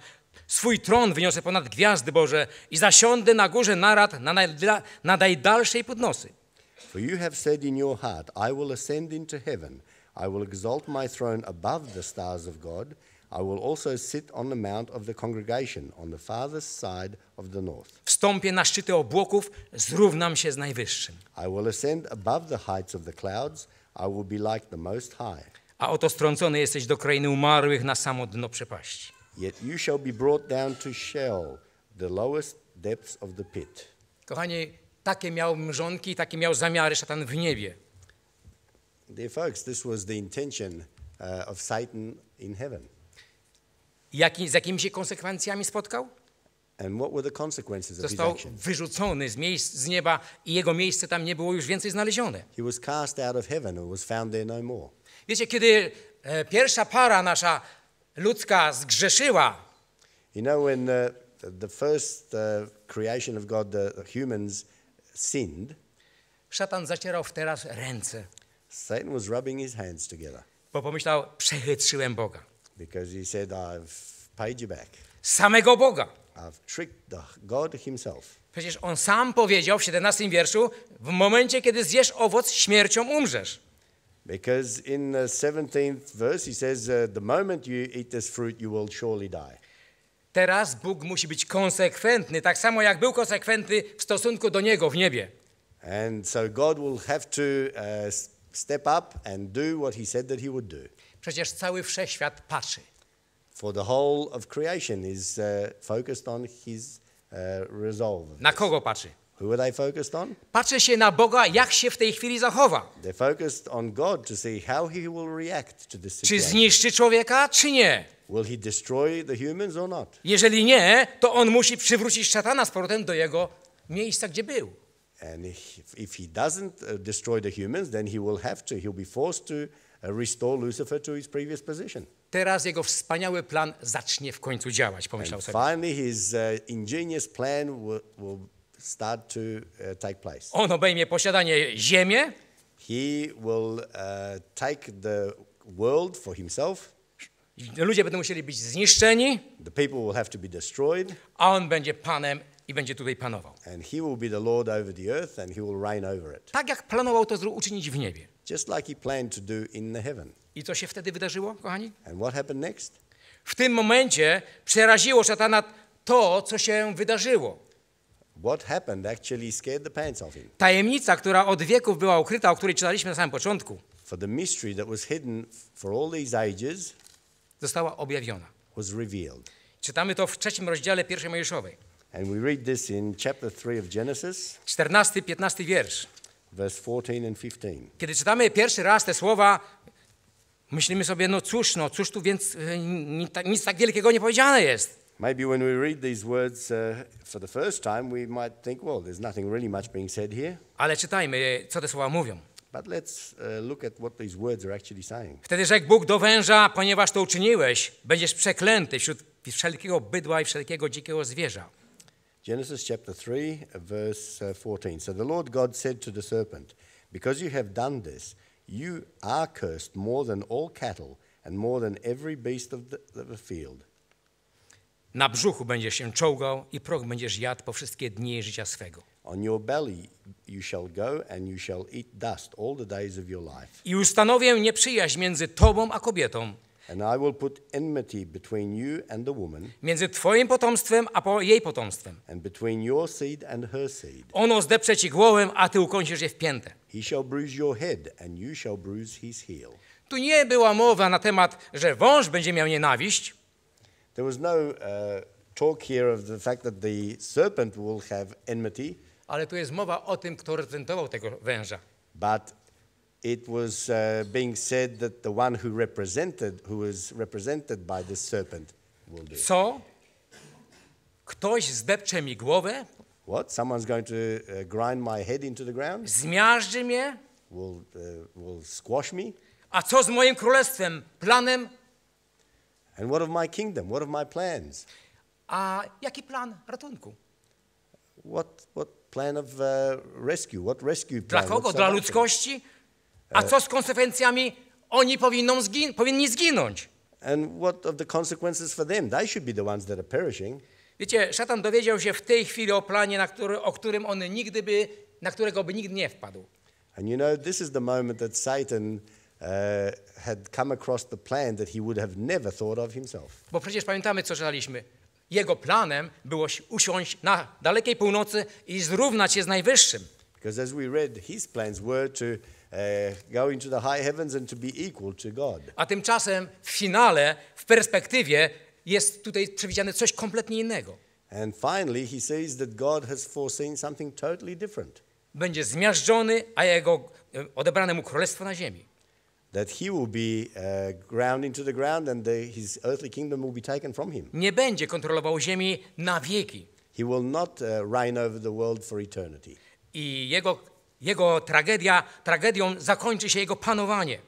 swój tron wyniosę ponad gwiazdy Boże i zasiądę na górze narad na, najdla, na najdalszej podnosy. For you have said in your heart, I will ascend into heaven, I will exalt my throne above the stars of God. I will also sit on the mount of the congregation on the farthest side of the north. Wstąpię na szczyty obłoków, zrównam się z najwyższym. I will ascend above the heights of the clouds, I will be like the most high. A oto strącony jesteś do krainy umarłych na samo dno przepaści. Yet you shall be brought down to Sheol, the lowest depths of the pit. Kochani, takie miał mrzonki, takie miał zamiary szatan w niebie. Dear folks, this was the intention uh, of Satan in heaven. Jaki, z jakimi się konsekwencjami spotkał? And what were the consequences of his Został wyrzucony z, miejsc, z nieba i jego miejsce tam nie było już więcej znalezione. He was cast out of heaven and was found there no more. Wiecie, kiedy e, pierwsza para nasza ludzka zgrzeszyła, You know when uh, the, the first uh, creation of God, the humans sinned, szatan zacierał w teraz ręce, Satan was rubbing his hands together. bo pomyślał, przechytrzyłem Boga. Because he said, I've paid you back. Samego Boga. I've tricked the God himself. Przecież on sam powiedział w 17 wierszu, w momencie, kiedy zjesz owoc, śmiercią umrzesz. Because in the verse he says, uh, the moment you eat this fruit, you will surely die. Teraz Bóg musi być konsekwentny, tak samo jak był konsekwentny w stosunku do Niego w niebie. And so God will have to uh, step up and do what he said that he would do. Przecież cały wszechświat patrzy. For the whole of creation is uh, focused on his uh, resolve. Na kogo patrzy? Who are they focused on? Patrzy się na Boga, jak się w tej chwili zachowa. They're focused on God to see how he will react to this situation. Czy zniszczy człowieka, czy nie? Will he destroy the humans or not? Jeżeli nie, to on musi przywrócić szatana z powrotem do jego miejsca, gdzie był. And if, if he doesn't uh, destroy the humans, then he will have to. He'll be forced to Uh, restore Lucifer to his previous position. Teraz jego wspaniały plan zacznie w końcu działać, pomyślał sobie. Finally his uh, ingenious plan will, will start to uh, take place. On obejmie posiadanie ziemię. He will uh, take the world for himself. Ludzie będą musieli być zniszczeni. The people will have to be destroyed. A on będzie panem i będzie tutaj panował. And he will be the lord over the earth and he will reign over it. Tak jak planował to uczynić w niebie just like he planned to do in the heaven. I co się wtedy wydarzyło, kochani? And what happened next? W tym momencie przeraziło szatana to, co się wydarzyło. What happened actually scared the pants off him. Tajemnica, która od wieków była ukryta, o której czytaliśmy na samym początku. For the mystery that was hidden for all these ages została objawiona. Was revealed. Czytamy to w trzecim rozdziale pierwszej Mojżeszowej. And we read this in chapter 3 of Genesis. 14-15 wiersz. Verse 14 and 15. Kiedy czytamy pierwszy raz te słowa, myślimy sobie, no cóż, no cóż tu więc e, nic tak wielkiego nie powiedziane jest. Maybe when we read these words uh, for the first time, we might think, well, there's nothing really much being said here. Ale czytajmy, co te słowa mówią. But let's uh, look at what these words are actually saying. Wtedy rzekł Bóg do węża, ponieważ to uczyniłeś, będziesz przeklęty wśród wszelkiego bydła i wszelkiego dzikiego zwierza. Genesis chapter 3, verse 14. Uh, so the Lord God said to the serpent, Because you have done this, you are cursed more than all cattle and more than every beast of the, of the field. Na brzuchu będziesz się czołgał i prog będziesz jadł po wszystkie dni życia swego. On your belly you shall go and you shall eat dust all the days of your life. I ustanowię nieprzyjaźń między tobą a kobietą między twoim potomstwem a po jej potomstwem. And between your seed and her seed. Ono zdepcze ci głowę, a ty ukończysz je w piętę. He shall bruise your head and you shall bruise his heel. Tu nie była mowa na temat, że wąż będzie miał nienawiść. There was no uh, talk here of the fact that the serpent will have enmity. Ale tu jest mowa o tym, kto reprezentował tego węża. But it was uh, being said that the one who represented, who was represented by the serpent will do. Co? Ktoś zdepcze mi głowę? What? Someone's going to uh, grind my head into the ground? Zmiażdży mnie? Will, uh, will squash me? A co z moim królestwem, planem? And what of my kingdom? What of my plans? A jaki plan ratunku? What, what plan of uh, rescue? What rescue plan? Dla kogo? Dla ludzkości? A co z konsekwencjami? Oni powinno zgin powinni zginąć. And what of the consequences for them? They should be the ones that are perishing. Wiecie, szatan dowiedział się w tej chwili o planie, na który, o którym on nigdy by, na którego by nigdy nie wpadł. And you know, this is the moment that Satan uh, had come across the plan that he would have never thought of himself. Bo przecież pamiętamy, co czytaliśmy. Jego planem było usiąść na dalekiej północy i zrównać się z najwyższym. Because as we read, his plans were to a tymczasem w finale, w perspektywie jest tutaj przewidziane coś kompletnie innego. And finally he says that God has foreseen something totally different. Będzie zmiażdżony, a jego e, odebrane mu królestwo na ziemi. That he will be uh, ground into the ground and the, his earthly kingdom will be taken from him. Nie będzie kontrolował ziemi na wieki. He will not uh, reign over the world for eternity. I jego jego tragedia, tragedią zakończy się jego panowanie.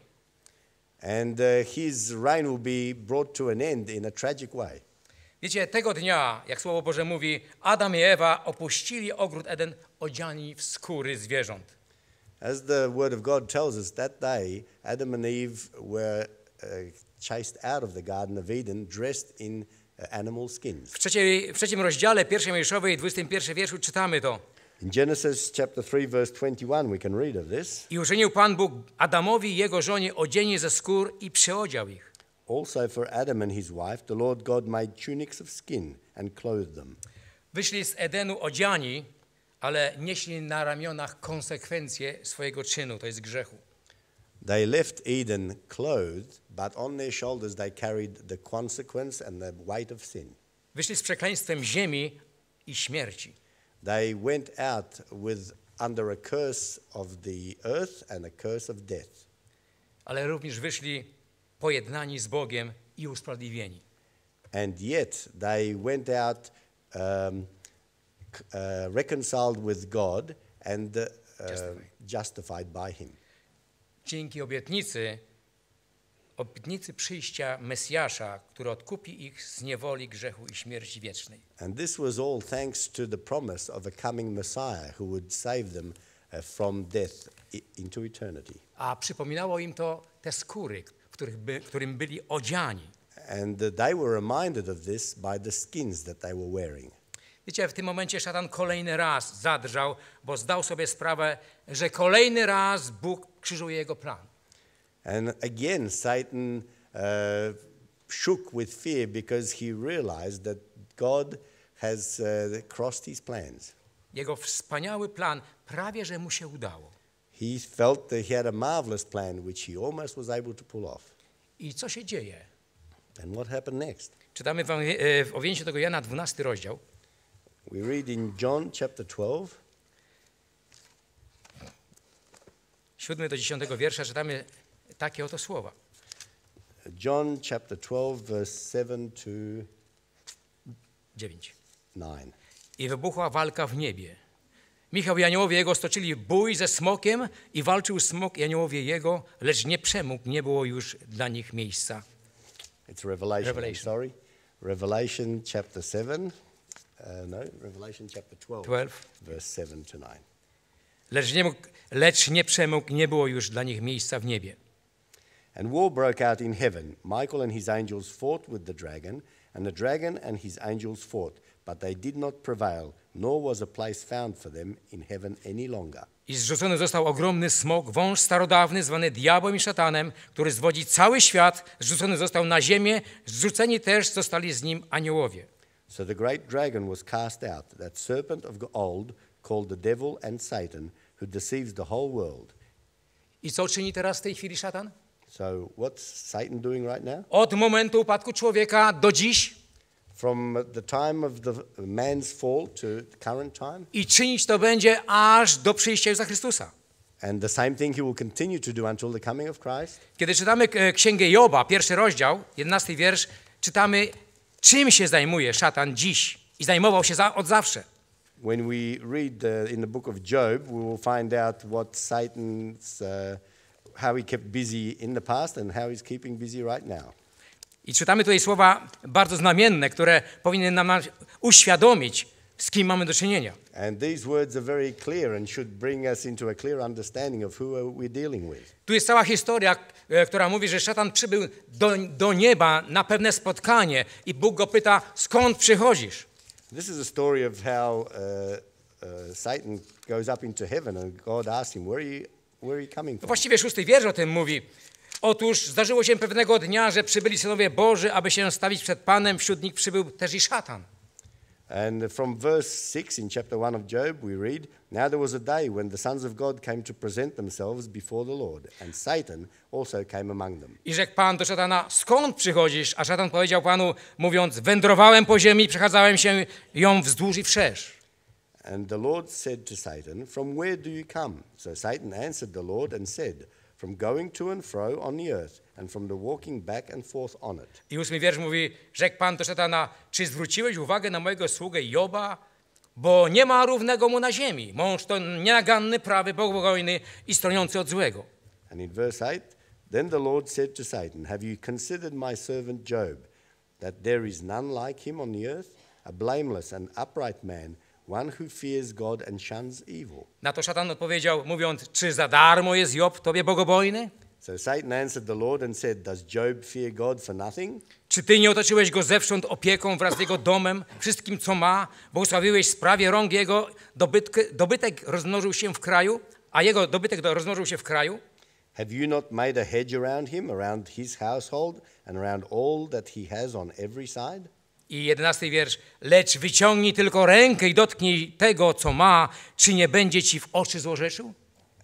And uh, his reign will be brought to an end in a tragic way. Wiecie, tego dnia, jak Słowo Boże mówi, Adam i Ewa opuścili ogród Eden odziani w skóry zwierząt. As the word of God tells us, that day Adam and Eve were uh, chased out of the Garden of Eden dressed in uh, animal skins. W, trzeciej, w trzecim rozdziale pierwszej Mojżeszowej, 21 wierszu czytamy to. In Genesis chapter 3 verse 21 we can read of this. I uczynił Pan Bóg Adamowi i jego żonie odzienie ze skór i przeodział ich. Also for Adam and his wife the Lord God made tunics of skin and clothed them. Wyszli z Edenu odziani, ale nieśli na ramionach konsekwencje swojego czynu, to jest grzechu. They left Eden clothed, but on their shoulders they carried the consequence and the weight of sin. Wyszli z przekleństwem ziemi i śmierci. They went out with, under a curse of the earth and a curse of death. Ale również wyszli pojednani z Bogiem i usprawiedliwieni. And yet they went out um, uh, reconciled with God and uh, justified by him. Dzięki obietnicy obietnicy przyjścia Mesjasza, który odkupi ich z niewoli, grzechu i śmierci wiecznej. And this was all thanks to the promise of a coming Messiah who would save them uh, from death into eternity. A przypominało im to te skóry, w których by, którym byli odziani. And they were reminded of this by the skins that they were wearing. Wiecie, w tym momencie szatan kolejny raz zadrżał, bo zdał sobie sprawę, że kolejny raz Bóg krzyżuje jego plan. And again, Satan uh, shook with fear because he realized that God has uh, crossed his plans. Jego wspaniały plan prawie że mu się udało. He felt that he had a marvelous plan which he almost was able to pull off. I co się dzieje? And what happened next? Czytamy w, e, w Owięciu tego Jana 12 rozdział. We read in John chapter 12. 7 do 10 wiersza czytamy takie oto słowa. John chapter 12 verse 7 to 9. 9. I wybuchła walka w niebie. Michał i aniołowie jego stoczyli bój ze smokiem i walczył smok i aniołowie jego, lecz nie przemógł, nie było już dla nich miejsca. It's Revelation, eh? Revelation. sorry. Revelation chapter 7. Uh, eh, no, Revelation chapter 12, 12. verse 7 to 9. Lecz nie, mógł, lecz nie przemógł, nie było już dla nich miejsca w niebie. And war broke out in heaven. Michael and his angels fought with the dragon, and the dragon and his angels fought, but they did not prevail, nor was a place found for them in heaven any longer. I zrzucony został ogromny smok, wąż starodawny, zwany diabłem i szatanem, który zwodzi cały świat, zrzucony został na ziemię, zrzuceni też zostali z nim aniołowie. So the great dragon was cast out, that serpent of old, called the devil and Satan, who deceives the whole world. I co czyni teraz w tej chwili szatan? So what's Satan doing right now? Od momentu upadku człowieka do dziś. From the time of the man's fall to the current time. I czynić to będzie aż do przyjścia Jezusa Chrystusa. And the same thing he will continue to do until the coming of Christ. Kiedy czytamy e, księgę Joba, pierwszy rozdział, 11 wiersz, czytamy czym się zajmuje szatan dziś i zajmował się za, od zawsze. When we read the, in the book of Job, we will find out what Satan's uh, how he kept busy in the past and how he's keeping busy right now. I czytamy tutaj słowa bardzo znamienne, które powinny nam uświadomić, z kim mamy do czynienia. Tu jest cała historia, e, która mówi, że szatan przybył do, do nieba na pewne spotkanie i Bóg go pyta, skąd przychodzisz? This is a story of how uh, uh, Satan goes up into heaven and God asks him, where are you no właściwie szósty wiersz o tym mówi. Otóż zdarzyło się pewnego dnia, że przybyli synowie Boży, aby się stawić przed Panem, wśród nich przybył też i szatan. And from verse 6 in chapter 1 of Job we read, Now there was a day when the sons of God came to present themselves before the Lord, and Satan also came among them. I rzekł Pan do szatana, skąd przychodzisz? A szatan powiedział Panu, mówiąc, wędrowałem po ziemi, przechadzałem się ją wzdłuż i wszerz. And the Lord said to Satan, From where do you come? So Satan answered the Lord and said, From going to and fro on the earth, and from the walking back and forth on it. I ósmy wiersz mówi, rzekł Pan do Satana, czy zwróciłeś uwagę na mojego sługę Joba? Bo nie ma równego mu na ziemi. Mąż to nienaganny, prawy, bogobojny i stroniący od złego. And in verse 8, then the Lord said to Satan, Have you considered my servant Job, that there is none like him on the earth, a blameless and upright man, One who fears God and shuns evil. Na to szatan odpowiedział, mówiąc, czy za darmo jest Job tobie bogobojny? So Satan answered the Lord and said, Does Job fear God for nothing? Czy ty nie otoczyłeś go zewsząd opieką wraz z jego domem, wszystkim co ma, błogosławiłeś sprawie rąk jego, dobytek, dobytek rozmnożył się w kraju, a jego dobytek rozmnożył się w kraju? Have you not made a hedge around him, around his household and around all that he has on every side? I jedenasty wiersz. Lecz wyciągnij tylko rękę i dotknij tego, co ma, czy nie będzie ci w oczy złorzeszył?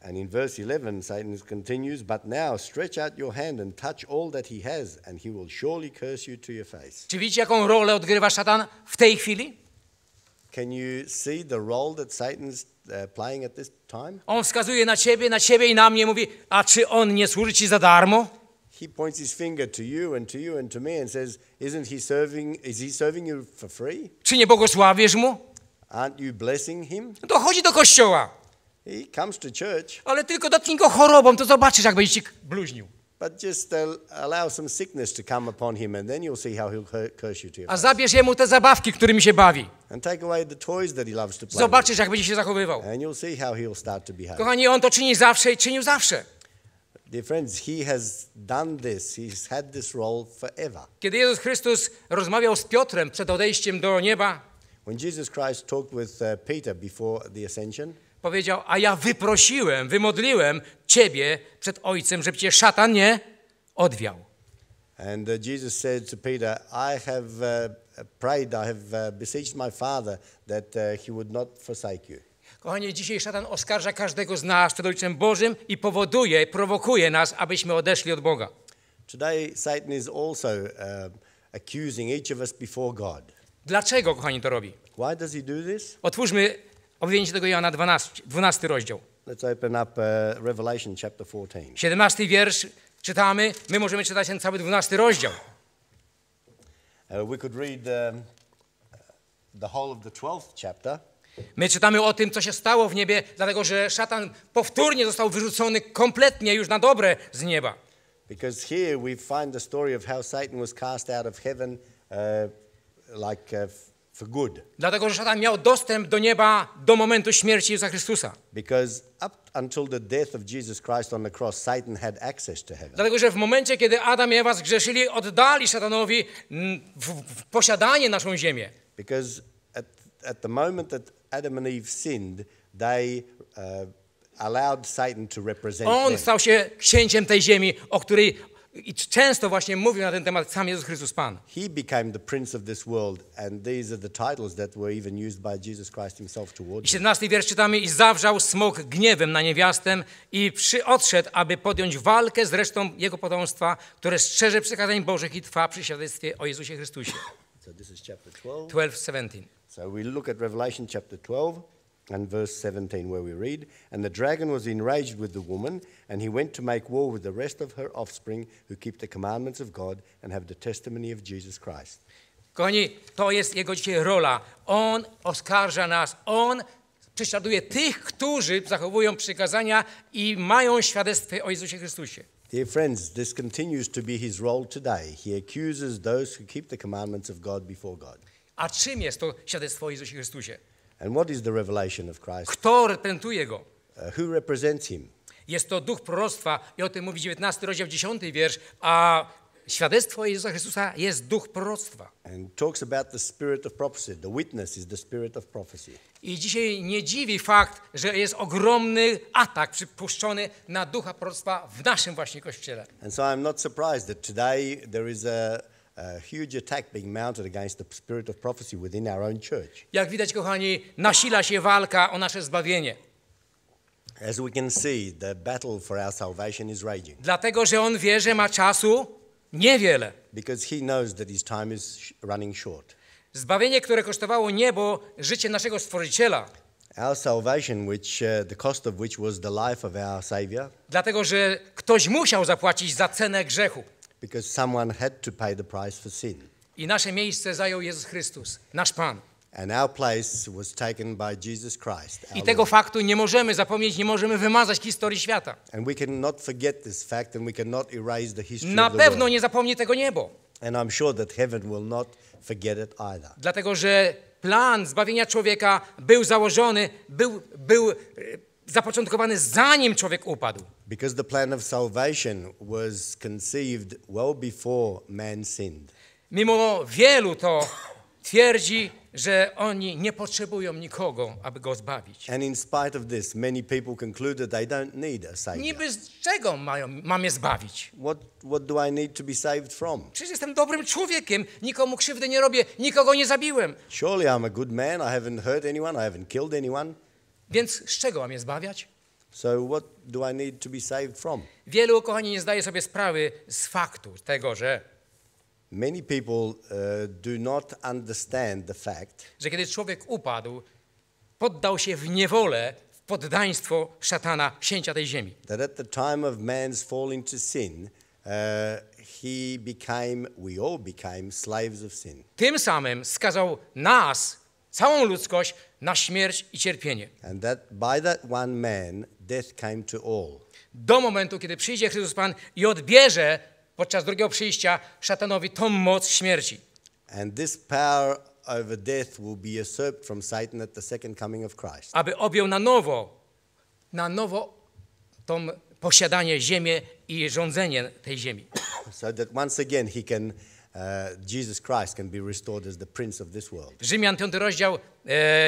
And in verse 11, Satan continues, But now stretch out your hand and touch all that he has, and he will surely curse you to your face. Czy widzicie, jaką rolę odgrywa szatan w tej chwili? Can you see the role that Satan's uh, playing at this time? On wskazuje na ciebie, na ciebie i na mnie, mówi, a czy on nie służy ci za darmo? he points his finger to you and to you and to me and says, isn't he serving, is he serving you for free? Czy nie błogosławisz mu? Aren't you blessing him? No chodzi do kościoła. He comes to church. Ale tylko dotknij go chorobą, to zobaczysz, jak będzie ci bluźnił. But just uh, allow some sickness to come upon him and then you'll see how he'll curse you to your A zabierz jemu te zabawki, którymi się bawi. And take away the toys that he loves to play. Zobaczysz, jak będzie się zachowywał. And you'll see how he'll start to behave. Kochani, on to czyni zawsze i czynił zawsze. Dear friends, he has done this. had this role forever. Kiedy Jezus Chrystus rozmawiał z Piotrem przed odejściem do nieba, When Jesus Christ talked with uh, Peter before the ascension, powiedział: "A ja wyprosiłem, wymodliłem ciebie przed Ojcem, żeby cię szatan nie odwiał." And uh, Jesus said to Peter, "I have uh, prayed, I have beseeched my Father that he would not forsake you." Kochanie, dzisiaj szatan oskarża każdego z nas przed Ojcem Bożym i powoduje, prowokuje nas, abyśmy odeszli od Boga. Today Satan is also um, accusing each of us before God. Dlaczego, kochani, to robi? Why does he do this? Otwórzmy objawienie tego Jana 12, 12 rozdział. Let's open up uh, Revelation chapter 14. 17 wiersz czytamy, my możemy czytać ten cały 12 rozdział. Uh, we could read um, uh, the whole of the 12th chapter. My czytamy o tym, co się stało w niebie, dlatego że szatan powtórnie został wyrzucony kompletnie już na dobre z nieba. Because here we find the story of how Satan was cast out of heaven uh, like uh, for good. Dlatego że szatan miał dostęp do nieba do momentu śmierci Jezusa Chrystusa. Because up until the death of Jesus Christ on the cross Satan had access to heaven. Dlatego że w momencie kiedy Adam i Ewa zgrzeszyli, oddali szatanowi mm, w, w posiadanie naszą ziemię. Because at, at the moment that Adam and Eve sinned, they uh, allowed Satan to represent On them. stał się księciem tej ziemi, o której i często właśnie mówił na ten temat sam Jezus Chrystus Pan. He became the prince of this world and these are the titles that were even used by Jesus Christ himself towards. I 17 wiersz czytamy i zawrzał smok gniewem na niewiastę i przy aby podjąć walkę z resztą jego potomstwa, które strzeże przykazań Bożych i trwa przy świadectwie o Jezusie Chrystusie. So this is chapter 12. 12 17. So we look at Revelation chapter 12 and verse 17, where we read, And the dragon was enraged with the woman, and he went to make war with the rest of her offspring who keep the commandments of God and have the testimony of Jesus Christ. Kochani, to jest jego dzisiaj rola. On oskarża nas, on prześladuje tych, którzy zachowują przykazania i mają świadectwo o Jezusie Chrystusie. Dear friends, this continues to be his role today. He accuses those who keep the commandments of God before God. A czym jest to świadectwo o Jezusie Chrystusie? And what is the revelation of Christ? Kto reprezentuje go? Uh, who represents him? Jest to duch proroctwa i o tym mówi 19 rozdział 10 wiersz, a świadectwo Jezusa Chrystusa jest duch proroctwa. And talks about the spirit of prophecy. The witness is the spirit of prophecy. I dzisiaj nie dziwi fakt, że jest ogromny atak przypuszczony na ducha proroctwa w naszym właśnie kościele. And so I'm not surprised that today there is a jak widać, kochani, nasila się walka o nasze zbawienie. As we can see, the battle for our salvation is raging. Dlatego, że on wie, że ma czasu niewiele. Because he knows that his time is running short. Zbawienie, które kosztowało niebo, życie naszego Stworzyciela. Our salvation, which uh, the cost of which was the life of our Savior. Dlatego, że ktoś musiał zapłacić za cenę grzechu because someone had to pay the price for sin. I nasze miejsce zajął Jezus Chrystus, nasz Pan. And our place was taken by Jesus Christ, I tego faktu nie możemy zapomnieć, nie możemy wymazać historii świata. And we cannot forget this fact and we cannot erase the history Na pewno nie zapomni tego niebo. And I'm sure that heaven will not forget it either. Dlatego, że plan zbawienia człowieka był założony, był, był zapoczątkowany zanim człowiek upadł. Because the plan of salvation was conceived well before man sinned. Mimo wielu to twierdzi, że oni nie potrzebują nikogo, aby go zbawić. And in spite of this, many people conclude that they don't need a savior. Niby z czego mają, mam zbawić? What, what do I need to be saved from? Przecież jestem dobrym człowiekiem, nikomu krzywdy nie robię, nikogo nie zabiłem. Surely I'm a good man, I haven't hurt anyone, I haven't killed anyone. Więc z czego mam je zbawiać? So what do I need to be saved from? Wielu kochani nie zdaje sobie sprawy z faktu tego, że Many people uh, do not understand the fact, że kiedy człowiek upadł, poddał się w niewolę, w poddaństwo szatana, księcia tej ziemi. That at the time of man's fall into sin, uh, he became, we all became slaves of sin. Tym samym skazał nas całą ludzkość na śmierć i cierpienie. And that by that one man death came to all. Do momentu, kiedy przyjdzie Chrystus Pan i odbierze podczas drugiego przyjścia szatanowi tą moc śmierci. And this power over death will be usurped from Satan at the second coming of Christ. Aby objął na nowo na nowo tą posiadanie ziemię i rządzenie tej ziemi. So that once again he can Uh, Jesus Christ can be restored as the prince of this world. Rzymian 5 rozdział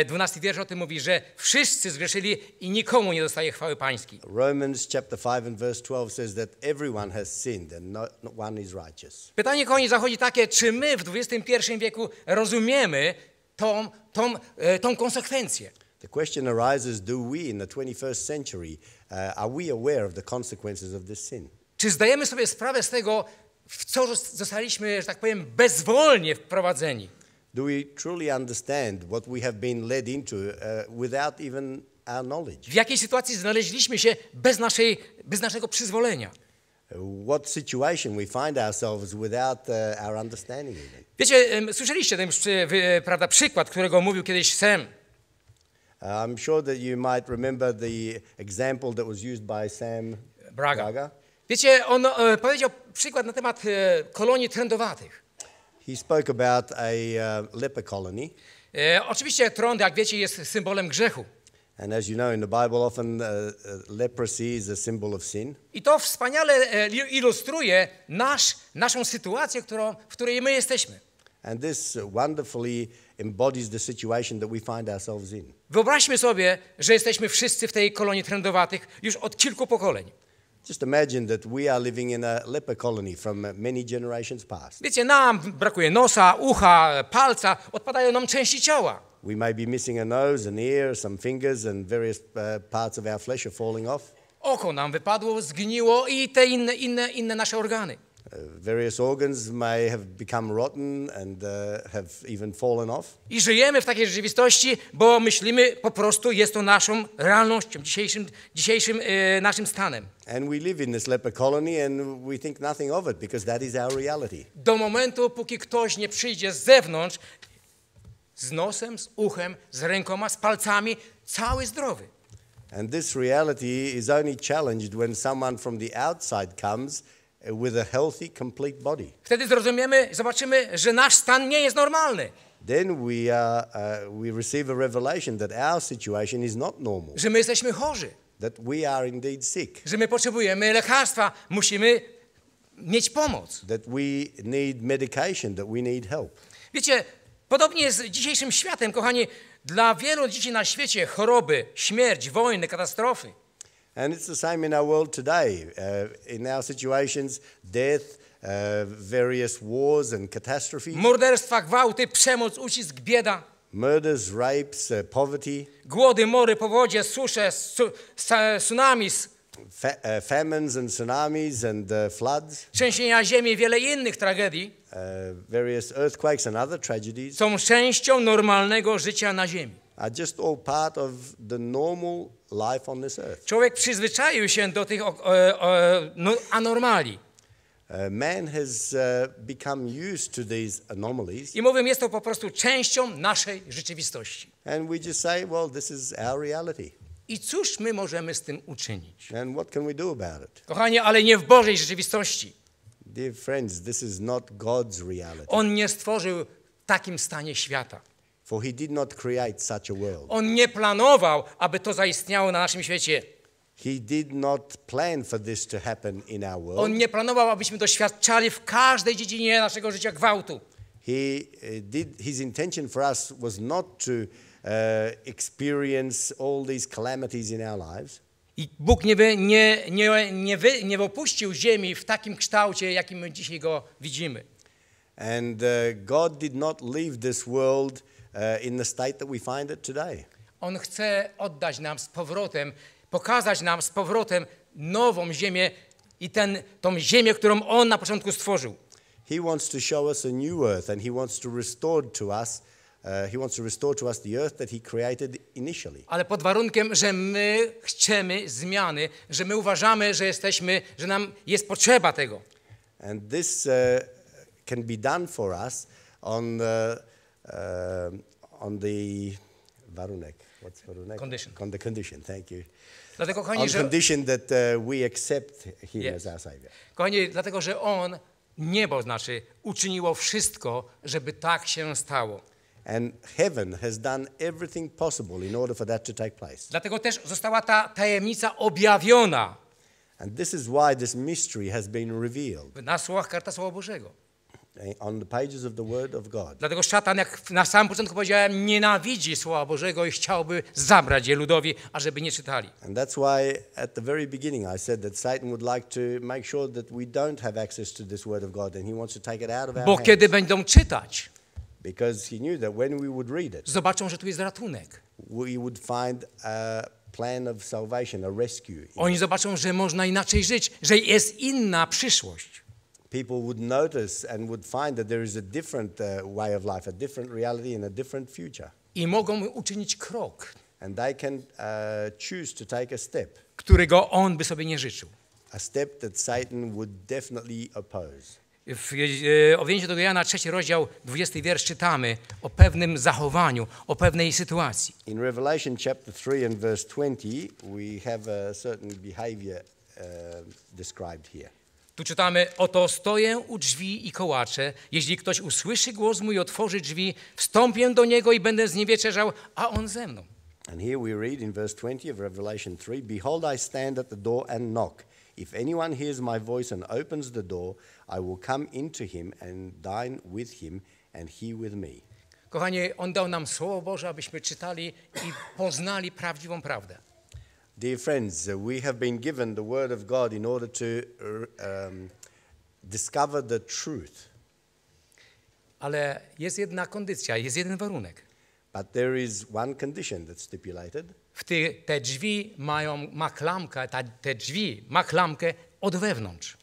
12 e, wiersz o tym mówi, że wszyscy zgrzeszyli i nikomu nie dostaje chwały pańskiej. Romans chapter 5 and verse 12 says that everyone has sinned and not, not one is righteous. Pytanie koni zachodzi takie, czy my w XXI wieku rozumiemy tą, tą, e, tą konsekwencję? The question arises, do we in the 21st century uh, are we aware of the consequences of this sin? Czy zdajemy sobie sprawę z tego, w co zostaliśmy, że tak powiem, bezwolnie wprowadzeni. Do we truly understand what we have been led into uh, without even our knowledge? W jakiej sytuacji znaleźliśmy się bez, naszej, bez naszego przyzwolenia? Uh, what situation we find ourselves without uh, our understanding even? Wiecie, um, słyszeliście ten przy, wy, prawda, przykład, którego mówił kiedyś Sam. Uh, I'm sure that you might remember the example that was used by Sam Braga. Braga. Wiecie, on e, powiedział przykład na temat e, kolonii trędowatych. He spoke about a uh, leper colony. E, oczywiście trąd, jak wiecie, jest symbolem grzechu. And as you know, in the Bible, often uh, leprosy is a symbol of sin. I to wspaniale uh, ilustruje nasz, naszą sytuację, którą, w której my jesteśmy. And this wonderfully embodies the situation that we find ourselves in. Wyobraźmy sobie, że jesteśmy wszyscy w tej kolonii trendowatych już od kilku pokoleń. Just imagine that we are living in a leper colony from many generations past. Wiecie, nam brakuje nosa, ucha, palca, odpadają nam części ciała. We may be missing a nose, an ear, some fingers and various uh, parts of our flesh are falling off. Oko nam wypadło, zgniło i te inne, inne, inne nasze organy. I żyjemy w takiej rzeczywistości, bo myślimy po prostu jest to naszą realnością, dzisiejszym, dzisiejszym e, naszym stanem. And we live in this leper colony and we think nothing of it because that is our reality. Do momentu póki ktoś nie przyjdzie z zewnątrz z nosem, z uchem, z rękoma, z palcami, cały zdrowy. And this reality is only challenged when someone from the outside comes with a healthy, complete body. Wtedy zrozumiemy, zobaczymy, że nasz stan nie jest normalny. Then we, are, uh, uh, we receive a revelation that our situation is not normal. Że my jesteśmy chorzy. That we are indeed sick. Że my potrzebujemy lekarstwa, musimy mieć pomoc. That we need medication, that we need help. Wiecie, podobnie jest z dzisiejszym światem, kochani, dla wielu dzieci na świecie choroby, śmierć, wojny, katastrofy. And it's the same in our world today. Uh, in our situations, death, uh, various wars and catastrophes. Morderstwa, gwałty, przemoc, ucisk, bieda. Murders, rapes, uh, poverty. Głody, mory, powodzie, susze, su tsunamis. Fa uh, famines and tsunamis and uh, floods. Trzęsienia ziemi, wiele innych tragedii. Uh, various earthquakes and other tragedies. Są częścią normalnego życia na ziemi. Are just all part of the normal life on this earth. Człowiek przyzwyczaił się do tych o, o, no, anormalii. Uh, man has uh, become used to these anomalies. I mówię, jest to po prostu częścią naszej rzeczywistości. And we just say, well, this is our reality. I cóż my możemy z tym uczynić? And what can we do about it? Kochani, ale nie w Bożej rzeczywistości. Dear friends, this is not God's reality. On nie stworzył w takim stanie świata. For he did not create such a world. On nie planował, aby to zaistniało na naszym świecie. He did not plan for this to happen in our world. On nie planował, abyśmy doświadczali w każdej dziedzinie naszego życia gwałtu. He e, did his intention for us was not to uh, experience all these calamities in our lives. I Bóg nie, wy, nie, nie, nie, wy, nie opuścił ziemi w takim kształcie, jakim my dzisiaj go widzimy. And uh, God did not leave this world Uh, in the state that we find it today. On chce oddać nam z powrotem, pokazać nam z powrotem nową ziemię i ten, tą ziemię, którą On na początku stworzył. He wants to show us a new earth and he wants to restore to us uh, he wants to restore to us the earth that he created initially. Ale pod warunkiem, że my chcemy zmiany, że my uważamy, że jesteśmy, że nam jest potrzeba tego. And this uh, can be done for us on the, uh, on the warunek. What's warunek? Condition. On the condition, thank you. Dlatego, kochani, on że... condition that uh, we accept him yes. as our savior. Kochani, dlatego, że on, niebo znaczy, uczyniło wszystko, żeby tak się stało. And heaven has done everything possible in order for that to take place. Dlatego też została ta tajemnica objawiona. And this is why this mystery has been revealed. Na słowach karta Słowa Bożego. Eh, on the pages of the word of God. Dlatego szatan, jak na samym początku powiedziałem, nienawidzi Słowa Bożego i chciałby zabrać je ludowi, ażeby nie czytali. And that's why at the very beginning I said that Satan would like to make sure that we don't have access to this word of God and he wants to take it out of our Bo kiedy będą czytać, because he knew that when we would read it, zobaczą, że tu jest ratunek. We would find a plan of salvation, a rescue. Oni zobaczą, że można inaczej żyć, że jest inna przyszłość people would notice and would find that there is a different uh, way of life, a different reality and a different future. I mogą uczynić krok, and they can uh, choose to take a step, którego on by sobie nie życzył. a step that Satan would definitely oppose. W e, Obwięciu tego Jana, trzeci rozdział, 20 wiersz czytamy o pewnym zachowaniu, o pewnej sytuacji. In Revelation chapter 3 and verse 20, we have a certain behavior uh, described here. Tu czytamy: Oto stoję u drzwi i kołaczę. Jeśli ktoś usłyszy głos mój, i otworzy drzwi, wstąpię do niego i będę z nim wieczerzał, a on ze mną. And here we read in verse 20 of Revelation 3 Behold, I stand at the door and knock. If anyone hears my voice and opens the door, I will come into him and dine with him and he with me. Kochanie, on dał nam słowo Boże, abyśmy czytali i poznali prawdziwą prawdę. Dear friends, uh, we have been given the Word of God in order to uh, um, discover the truth. Ale jest jedna kondycja, jest jeden warunek. But there is one condition that's stipulated. W ty, te drzwi mają ma klamkę, ta, te drzwi ma klamkę od wewnątrz.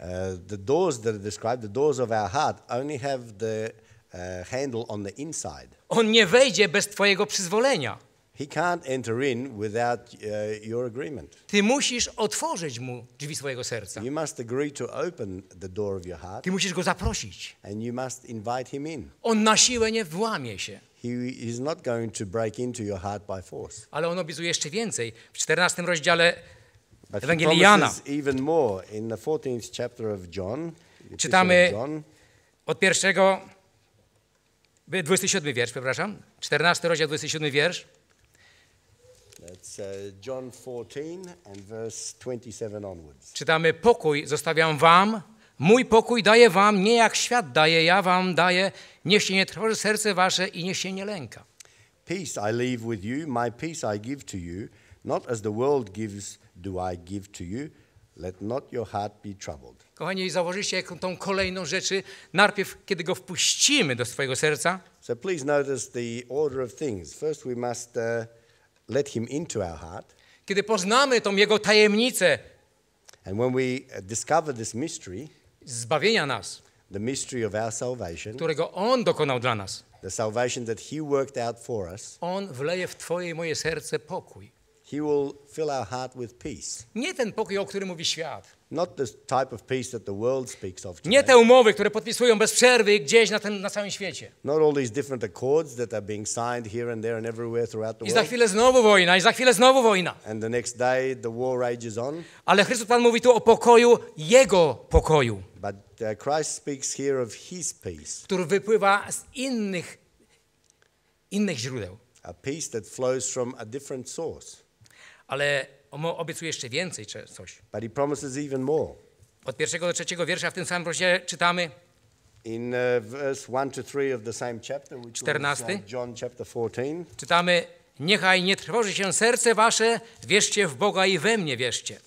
Uh, the doors that are described, the doors of our heart, only have the uh, handle on the inside. On nie wejdzie bez twojego przyzwolenia. He can't enter in without uh, your agreement. Ty musisz otworzyć mu drzwi swojego serca. You must agree to open the door of your heart. Ty musisz go zaprosić. And you must invite him in. On na siłę nie włamie się. He is not going to break into your heart by force. Ale on obiecuje jeszcze więcej w 14 rozdziale But Ewangelii Jana. Even more in the 14th chapter of John. Czytamy John. od pierwszego 27 wiersz, przepraszam. 14 rozdział 27 wiersz. Uh, Czytamy pokój zostawiam wam, mój pokój daję wam, nie jak świat daje, ja wam daję, niech się nie trwoży serce wasze i niech się nie lęka. Peace I leave with you, my peace I give to you, not as the world gives do I give to you. Let not your heart be troubled. Kochani, zauważyliście tą kolejną rzecz. Najpierw, kiedy go wpuścimy do swojego serca. So please notice the order of things. First we must uh, let him into our heart, kiedy poznamy tą Jego tajemnicę and when we uh, discover this mystery, zbawienia nas, the mystery of our salvation, którego On dokonał dla nas, the salvation that he worked out for us, On wleje w Twoje i moje serce pokój. He will fill our heart with peace. Nie ten pokój, o którym mówi świat. Nie te umowy, które podpisują bez przerwy gdzieś na, ten, na całym świecie. I za chwilę znowu wojna, i za chwilę znowu wojna. And the next day the war rages on. Ale Chrystus Pan mówi tu o pokoju jego pokoju. But uh, Christ speaks here of his peace. Który wypływa z innych innych źródeł. A peace that flows from a different source. Ale obiecuje jeszcze więcej coś. But he promises even more. Od pierwszego do trzeciego wiersza w tym samym rozdziale czytamy In uh, verse 1 to 3 of the same chapter, which 14. Uh, John chapter 14. Czytamy: Niechaj nie trwoży się serce wasze, wierzcie w Boga i we mnie wierzcie.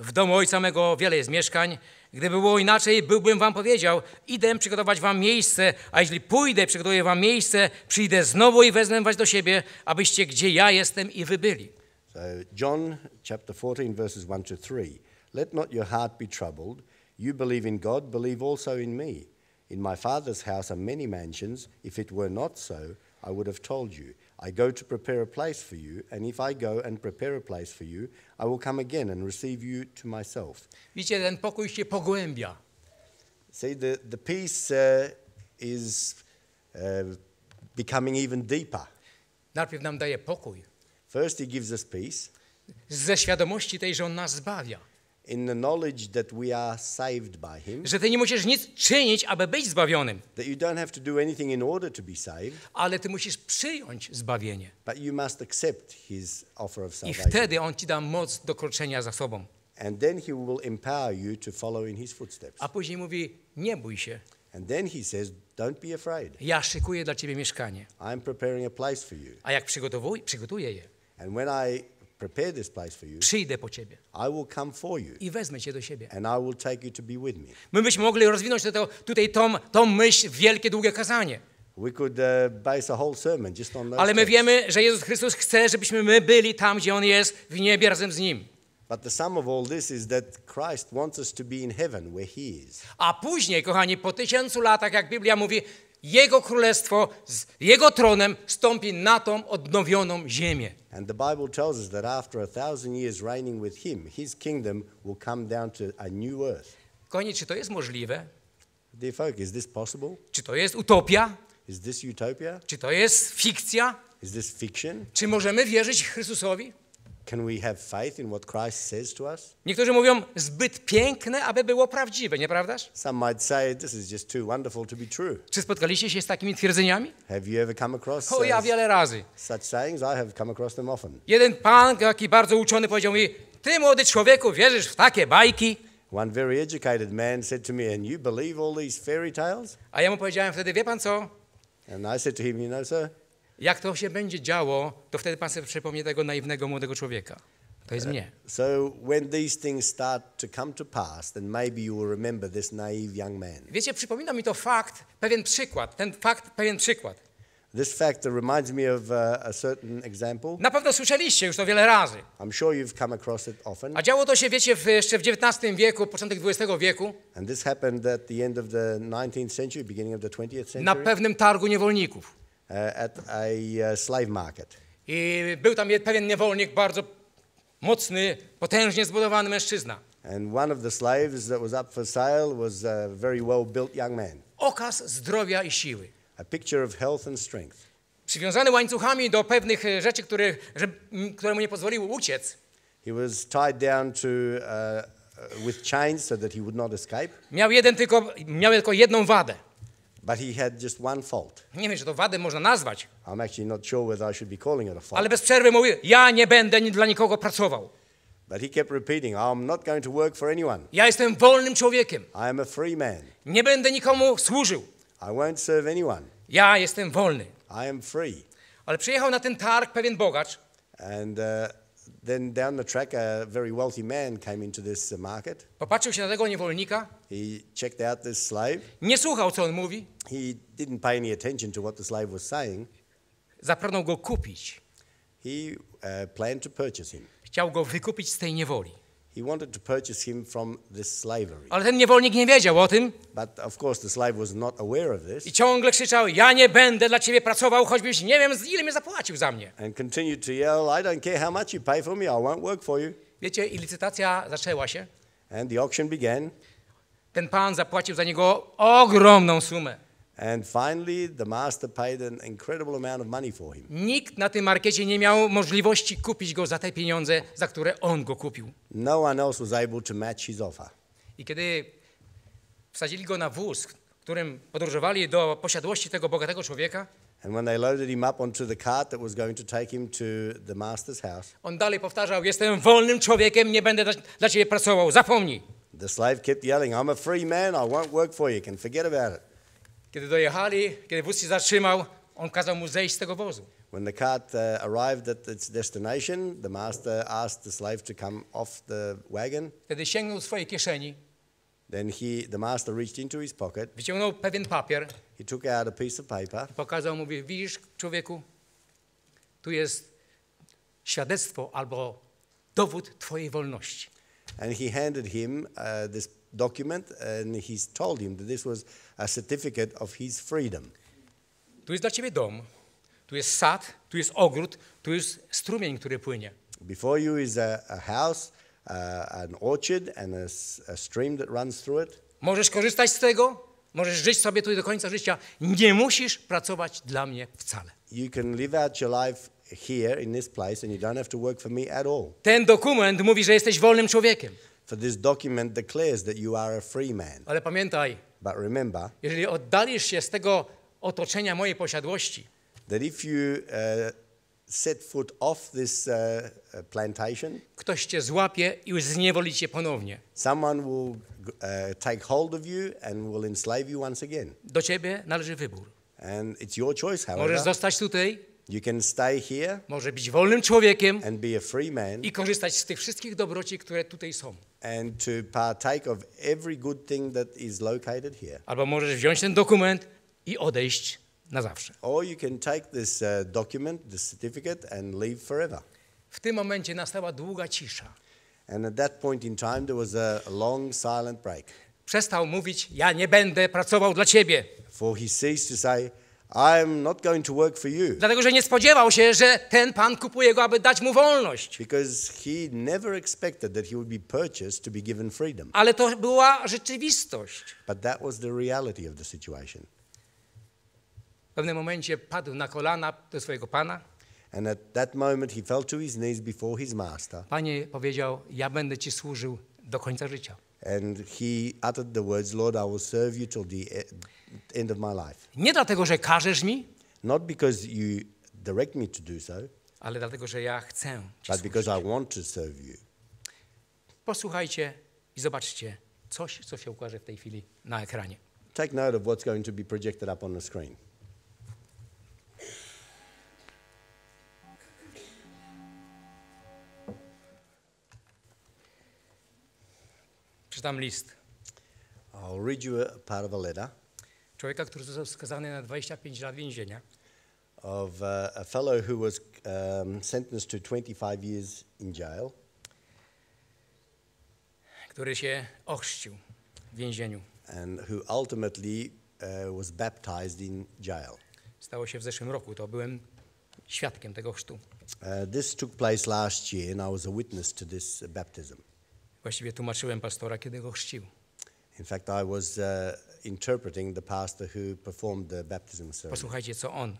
W domu ojca mego wiele jest mieszkań. Gdyby było inaczej, byłbym wam powiedział: Idę przygotować wam miejsce, a jeśli pójdę, przygotuję wam miejsce, przyjdę znowu i wezmę was do siebie, abyście gdzie ja jestem i wy byli. So, John chapter 14, verses 1 to 3. Let not your heart be troubled. You believe in God, believe also in me. In my Father's house are many mansions. If it were not so, I would have told you. I go to prepare a place for you, and if I go and prepare a place for you, I will come again and receive you to myself. See, the, the peace uh, is uh, becoming even deeper. Najpierw nam daje pokój. First he gives us peace. Ze świadomości tej, że on nas zbawia. In the knowledge that we are saved by him. Że ty nie musisz nic czynić, aby być zbawionym. That you don't have to do anything in order to be saved. Ale ty musisz przyjąć zbawienie. But you must accept his offer of salvation. I wtedy on ci da moc do kroczenia za sobą. And then he will empower you to follow in his footsteps. A później mówi: nie bój się. And then he says, Don't be afraid. Ja szykuję dla ciebie mieszkanie. I'm preparing a place for you. A jak przygotowuję, przygotuję je, And when I prepare this place for you, przyjdę po ciebie I will come for you, i wezmę cię do siebie. and I will take you to be with me. My byśmy mogli rozwinąć do tutaj tą, tą myśl, wielkie, długie kazanie. We could uh, base a whole sermon just on those Ale my texts. wiemy, że Jezus Chrystus chce, żebyśmy my byli tam, gdzie On jest, w niebie razem z Nim. But A później, kochani, po tysiącu latach, jak Biblia mówi, jego królestwo z jego tronem stąpi na tą odnowioną ziemię. And the Bible tells us that after a thousand years reigning with him, his kingdom will come down to a new earth. Kochani, czy to jest możliwe? Dear folk, is this possible? Czy to jest utopia? Is this utopia? Czy to jest fikcja? Is this fiction? Czy możemy wierzyć Chrystusowi? Niektórzy mówią zbyt piękne, aby było prawdziwe, nieprawdaż? Some might say this is just too wonderful to be true. Czy spotkaliście się z takimi twierdzeniami? Have you ever come across? O, ja uh, wiele razy. Such sayings I have come across them often. Jeden pan, taki bardzo uczony, powiedział mi: "Ty młody człowieku, wierzysz w takie bajki?" One very educated man said to me, "And you believe all these fairy tales?" A ja mu powiedziałem wtedy: "Wie pan co?" And I said to him, "You know, sir." jak to się będzie działo, to wtedy Pan sobie przypomnie tego naiwnego młodego człowieka. To jest e, mnie. So when these things start to come to pass, then maybe you will remember this naive young man. Wiecie, przypomina mi to fakt, pewien przykład, ten fakt, pewien przykład. This fact reminds me of a, uh, a certain example. Na pewno słyszeliście już to wiele razy. I'm sure you've come across it often. A działo to się, wiecie, w, jeszcze w XIX wieku, początek XX wieku. And this happened at the end of the 19th century, beginning of the 20th century. Na pewnym targu niewolników. E, at a e, slave market. I był tam pewien niewolnik, bardzo mocny, potężnie zbudowany mężczyzna. And one of the slaves that was up for sale was a very well-built young man. Okaz zdrowia i siły. A picture of health and strength. Przywiązany łańcuchami do pewnych e, rzeczy, które, które mu nie pozwoliły uciec. He was tied down to uh, with chains so that he would not escape. Miał jeden tylko miał tylko jedną wadę. But he had just one fault. Nie wiem, czy to wadę można nazwać. I'm actually not sure whether I should be calling it a fault. Ale bez przerwy mówił, ja nie będę dla nikogo pracował. But he kept repeating, I'm not going to work for anyone. Ja jestem wolnym człowiekiem. I am a free man. Nie będę nikomu służył. I won't serve anyone. Ja jestem wolny. I am free. Ale przyjechał na ten targ pewien bogacz. And uh, Then down the track a very wealthy man came into this uh, market. Popatrzył się na tego niewolnika. He checked out this slave. Nie słuchał co on mówi. He didn't pay any attention to what the slave was saying. Zapragnął go kupić. He uh, planned to purchase him. Chciał go wykupić z tej niewoli. He wanted to purchase him from this slavery. Ale ten niewolnik nie wiedział o tym. But of course the slave was not aware of this. I ciągle krzyczał: "Ja nie będę dla ciebie pracował, choćbyś nie wiem ile mnie zapłacił za mnie." And continued to yell, "I don't care how much you pay for me, I won't work for you." Wiecie, i licytacja zaczęła się. And the auction began. Ten pan zapłacił za niego ogromną sumę. And finally, the master paid an incredible amount of money for him. Nikt na tym markecie nie miał możliwości kupić go za te pieniądze, za które on go kupił. No one else was able to match his offer. I kiedy wsadzili go na wóz, którym podróżowali do posiadłości tego bogatego człowieka, And when they loaded him up onto the cart that was going to take him to the master's house. On dalej powtarzał: "Jestem wolnym człowiekiem, nie będę dla ciebie pracował. Zapomnij." The slave kept yelling, "I'm a free man. I won't work for you. Can forget about it." Kiedy dojechali, kiedy wóz się zatrzymał, on kazał mu zejść z tego wozu. When the cart uh, arrived at its destination, the master asked the slave to come off the wagon. Wtedy sięgnął do swojej kieszeni. Then he, the master reached into his pocket. Wyciągnął pewien papier. He took out a piece of paper. I pokazał, mówi, widzisz, człowieku, tu jest świadectwo albo dowód twojej wolności. And he handed him uh, this document and he's told him that this was a certificate of his freedom. Tu jest dla ciebie dom, tu jest sad, tu jest ogród, tu jest strumień, który płynie. Before you is a, a house, uh, an orchard and a, a stream that runs through it. Możesz korzystać z tego, możesz żyć sobie tutaj do końca życia. Nie musisz pracować dla mnie wcale. You can live out your life here in this place and you don't have to work for me at all. Ten dokument mówi, że jesteś wolnym człowiekiem this document declares that you are a free man. Ale pamiętaj, But remember, jeżeli oddalisz się z tego otoczenia mojej posiadłości, that if you uh, set foot off this uh, plantation, ktoś cię złapie i już zniewoli cię ponownie. Someone will uh, take hold of you and will enslave you once again. Do ciebie należy wybór. And it's your choice, however. Możesz zostać tutaj może być wolnym człowiekiem i korzystać z tych wszystkich dobroci, które tutaj są. And to partake of every good thing that is located here. Albo możesz wziąć ten dokument i odejść na zawsze. Or you can take this uh, document, certificate and leave forever. W tym momencie nastała długa cisza. And at that point in time there was a long silent break. Przestał mówić: "Ja nie będę pracował dla ciebie." For he ceased to say I'm not going to work for you. Dlatego, że nie spodziewał się, że ten pan kupuje go, aby dać mu wolność. Because he never expected that he would be purchased to be given freedom. Ale to była rzeczywistość. But that was the reality of the situation. W pewnym momencie padł na kolana do swojego pana. And at that moment he fell to his knees before his master. Panie powiedział: "Ja będę ci służył do końca życia." And he uttered the words, Lord, I will serve you till the e-, end of my life. Nie dlatego, że każesz mi. Not because you direct me to do so. Ale dlatego, że ja chcę. Ci but because I want to serve you. Posłuchajcie i zobaczcie coś, co się ukaże w tej chwili na ekranie. Take note of what's going to be projected up on the screen. Przeczytam list. I'll read you a part of a letter człowieka, który został skazany na 25 lat więzienia. Of uh, a fellow who was um, sentenced to 25 years in jail. Który się ochrzcił w więzieniu. And who ultimately uh, was baptized in jail. Stało się w zeszłym roku, to byłem świadkiem tego chrztu. Uh, this took place last year and I was a witness to this baptism. Właściwie tłumaczyłem pastora, kiedy go chrzcił. In fact, I was uh, interpreting the pastor who performed the baptism ceremony. Posłuchajcie, co on,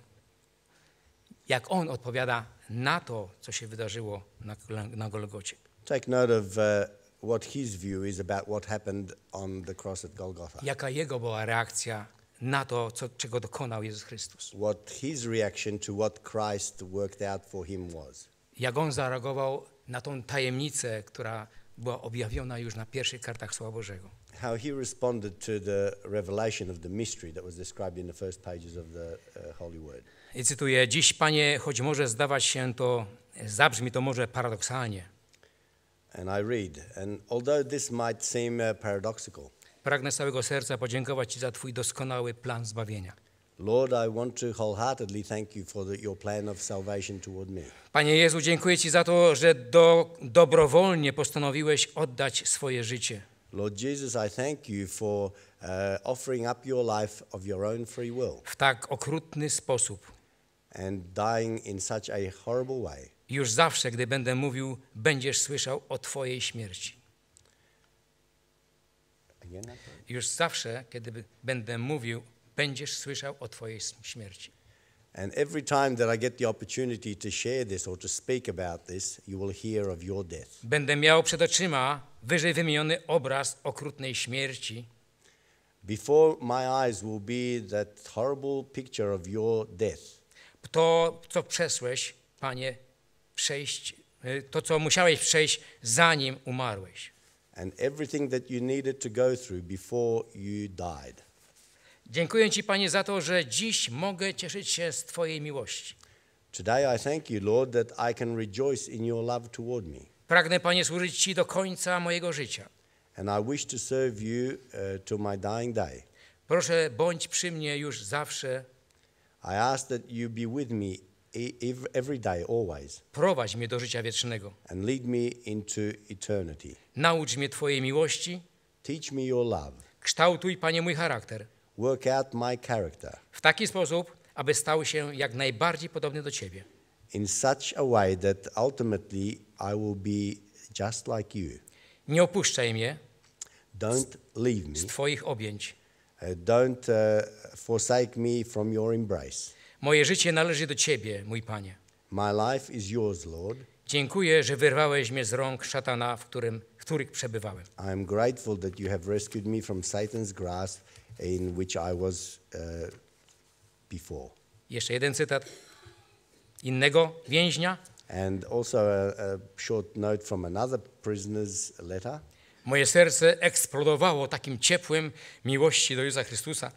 jak on odpowiada na to, co się wydarzyło na, na Golgocie. Take note of uh, what his view is about what happened on the cross at Golgotha. Jaka jego była reakcja na to, co, czego dokonał Jezus Chrystus. What his reaction to what Christ worked out for him was. Jak on zareagował na tą tajemnicę, która była objawiona już na pierwszych kartach Słowa Bożego. How he responded to the revelation of the mystery that was described in the first pages of the uh, Holy Word. I cytuję: Dziś, panie, choć może zdawać się to, zabrzmi to może paradoksalnie. And I read, and although this might seem uh, paradoxical. Pragnę całego serca podziękować Ci za Twój doskonały plan zbawienia. Lord, I want to wholeheartedly thank you for the, your plan of salvation toward me. Panie Jezu, dziękuję Ci za to, że do, dobrowolnie postanowiłeś oddać swoje życie. Lord Jesus, I thank you for uh, offering up your life of your own free will. W tak okrutny sposób. And dying in such a horrible way. Już zawsze, gdy będę mówił, będziesz słyszał o Twojej śmierci. Już zawsze, kiedy będę mówił będziesz słyszał o twojej śmierci. And every time that I get the opportunity to share this or to speak about this, you will hear of your death. Będę miał przed oczyma wyżej wymieniony obraz okrutnej śmierci. Before my eyes will be that horrible picture of your death. To, co przesłeś, Panie, przejść, y, to, co musiałeś przejść, zanim umarłeś. And everything that you needed to go through before you died. Dziękuję Ci, Panie, za to, że dziś mogę cieszyć się z Twojej miłości. Today I thank you, Lord, that I can rejoice in Pragnę, Panie, służyć Ci do końca mojego życia. And I wish to serve you uh, Proszę, bądź przy mnie już zawsze. I ask that you be with me e, every day, always. Prowadź mnie do życia wiecznego. And lead me into eternity. Naucz mnie Twojej miłości. Teach me your love. Kształtuj, Panie, mój charakter work out my character w taki sposób, aby stał się jak najbardziej podobny do Ciebie. in such a way that ultimately I will be just like you. Nie opuszczaj mnie Don't leave me. z Twoich objęć. Uh, Don't uh, forsake me from your embrace. Moje życie należy do Ciebie, mój Panie. My life is yours, Lord. Dziękuję, że wyrwałeś mnie z rąk szatana, w, którym, w których przebywałem. I am grateful that you have rescued me from Satan's grasp in which I was uh, before. Jeszcze jeden cytat innego więźnia. And also a, a short note from another prisoner's letter. Moje serce eksplodowało takim ciepłym miłości do Jezusa Chrystusa.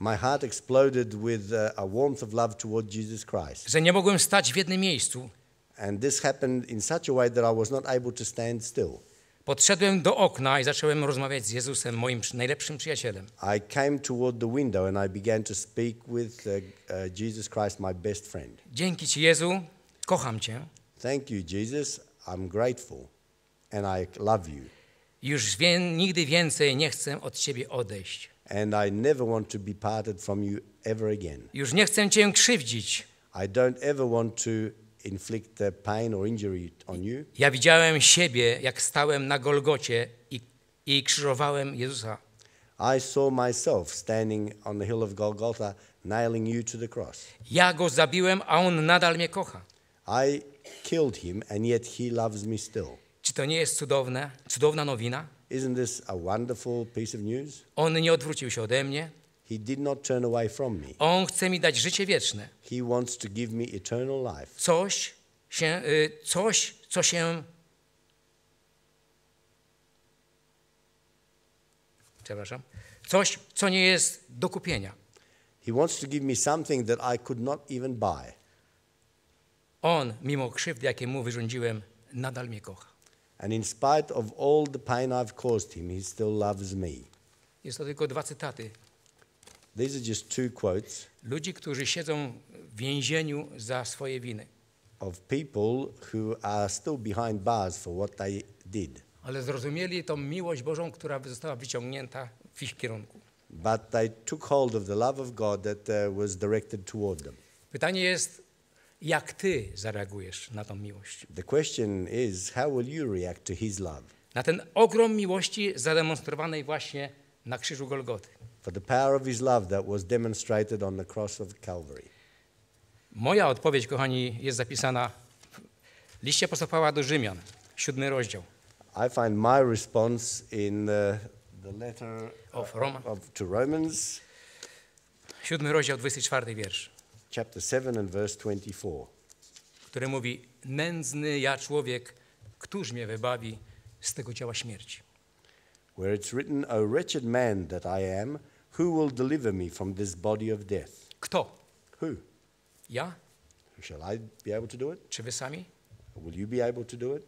My heart exploded with uh, a warmth of love toward Jesus Christ. Że nie mogłem stać w jednym miejscu. And this happened in such a way that I was not able to stand still. Podszedłem do okna i zacząłem rozmawiać z Jezusem, moim najlepszym przyjacielem. I came toward the window and I began to speak with uh, uh, Jesus Christ, my best friend. Dzięki ci Jezu, kocham cię. Thank you Jesus, I'm grateful and I love you. Już wie, nigdy więcej nie chcę od ciebie odejść. And I never want to be parted from you ever again. Już nie chcę cię krzywdzić. I don't ever want to inflict pain or injury on you. Ja widziałem siebie, jak stałem na Golgocie i, i krzyżowałem Jezusa. I saw myself standing on the hill of Golgotha, nailing you to the cross. Ja go zabiłem, a on nadal mnie kocha. I killed him and yet he loves me still. Czy to nie jest cudowne, cudowna nowina? Isn't this a wonderful piece of news? On nie odwrócił się ode mnie. He did not turn away from me. On chce mi dać życie wieczne. He wants to give me eternal life. Coś, się, y, coś co się... Przepraszam. Coś, co nie jest do kupienia. He wants to give me something that I could not even buy. On, mimo krzywdy, jakie mu wyrządziłem, nadal mnie kocha. And in spite of all the pain I've caused him, he still loves me. Jest to tylko dwa cytaty These are just two quotes ludzi, którzy siedzą w więzieniu za swoje winy. of people who are still behind bars for what they did. Ale zrozumieli tą miłość Bożą, która została wyciągnięta w ich kierunku. But they took hold of the love of God that uh, was directed toward them. Pytanie jest, jak ty zareagujesz na tą miłość? The question is, how will you react to His love? Na ten ogrom miłości zademonstrowanej właśnie na krzyżu Golgoty for the power of his love that was demonstrated on the cross of Calvary. Moja odpowiedź, kochani, jest zapisana w liście apostoła do Rzymian, siódmy rozdział. I find my response in the, the letter of, Roma. of to Romans. Siódmy rozdział, 24 wiersz. Chapter 7 and verse 24. Który mówi, nędzny ja człowiek, któż mnie wybawi z tego ciała śmierci. Where it's written, O wretched man that I am, Who will deliver me from this body of death? Kto? Who? Ja? Shall I be able to do it? Czy wy sami? Will you be able to do it?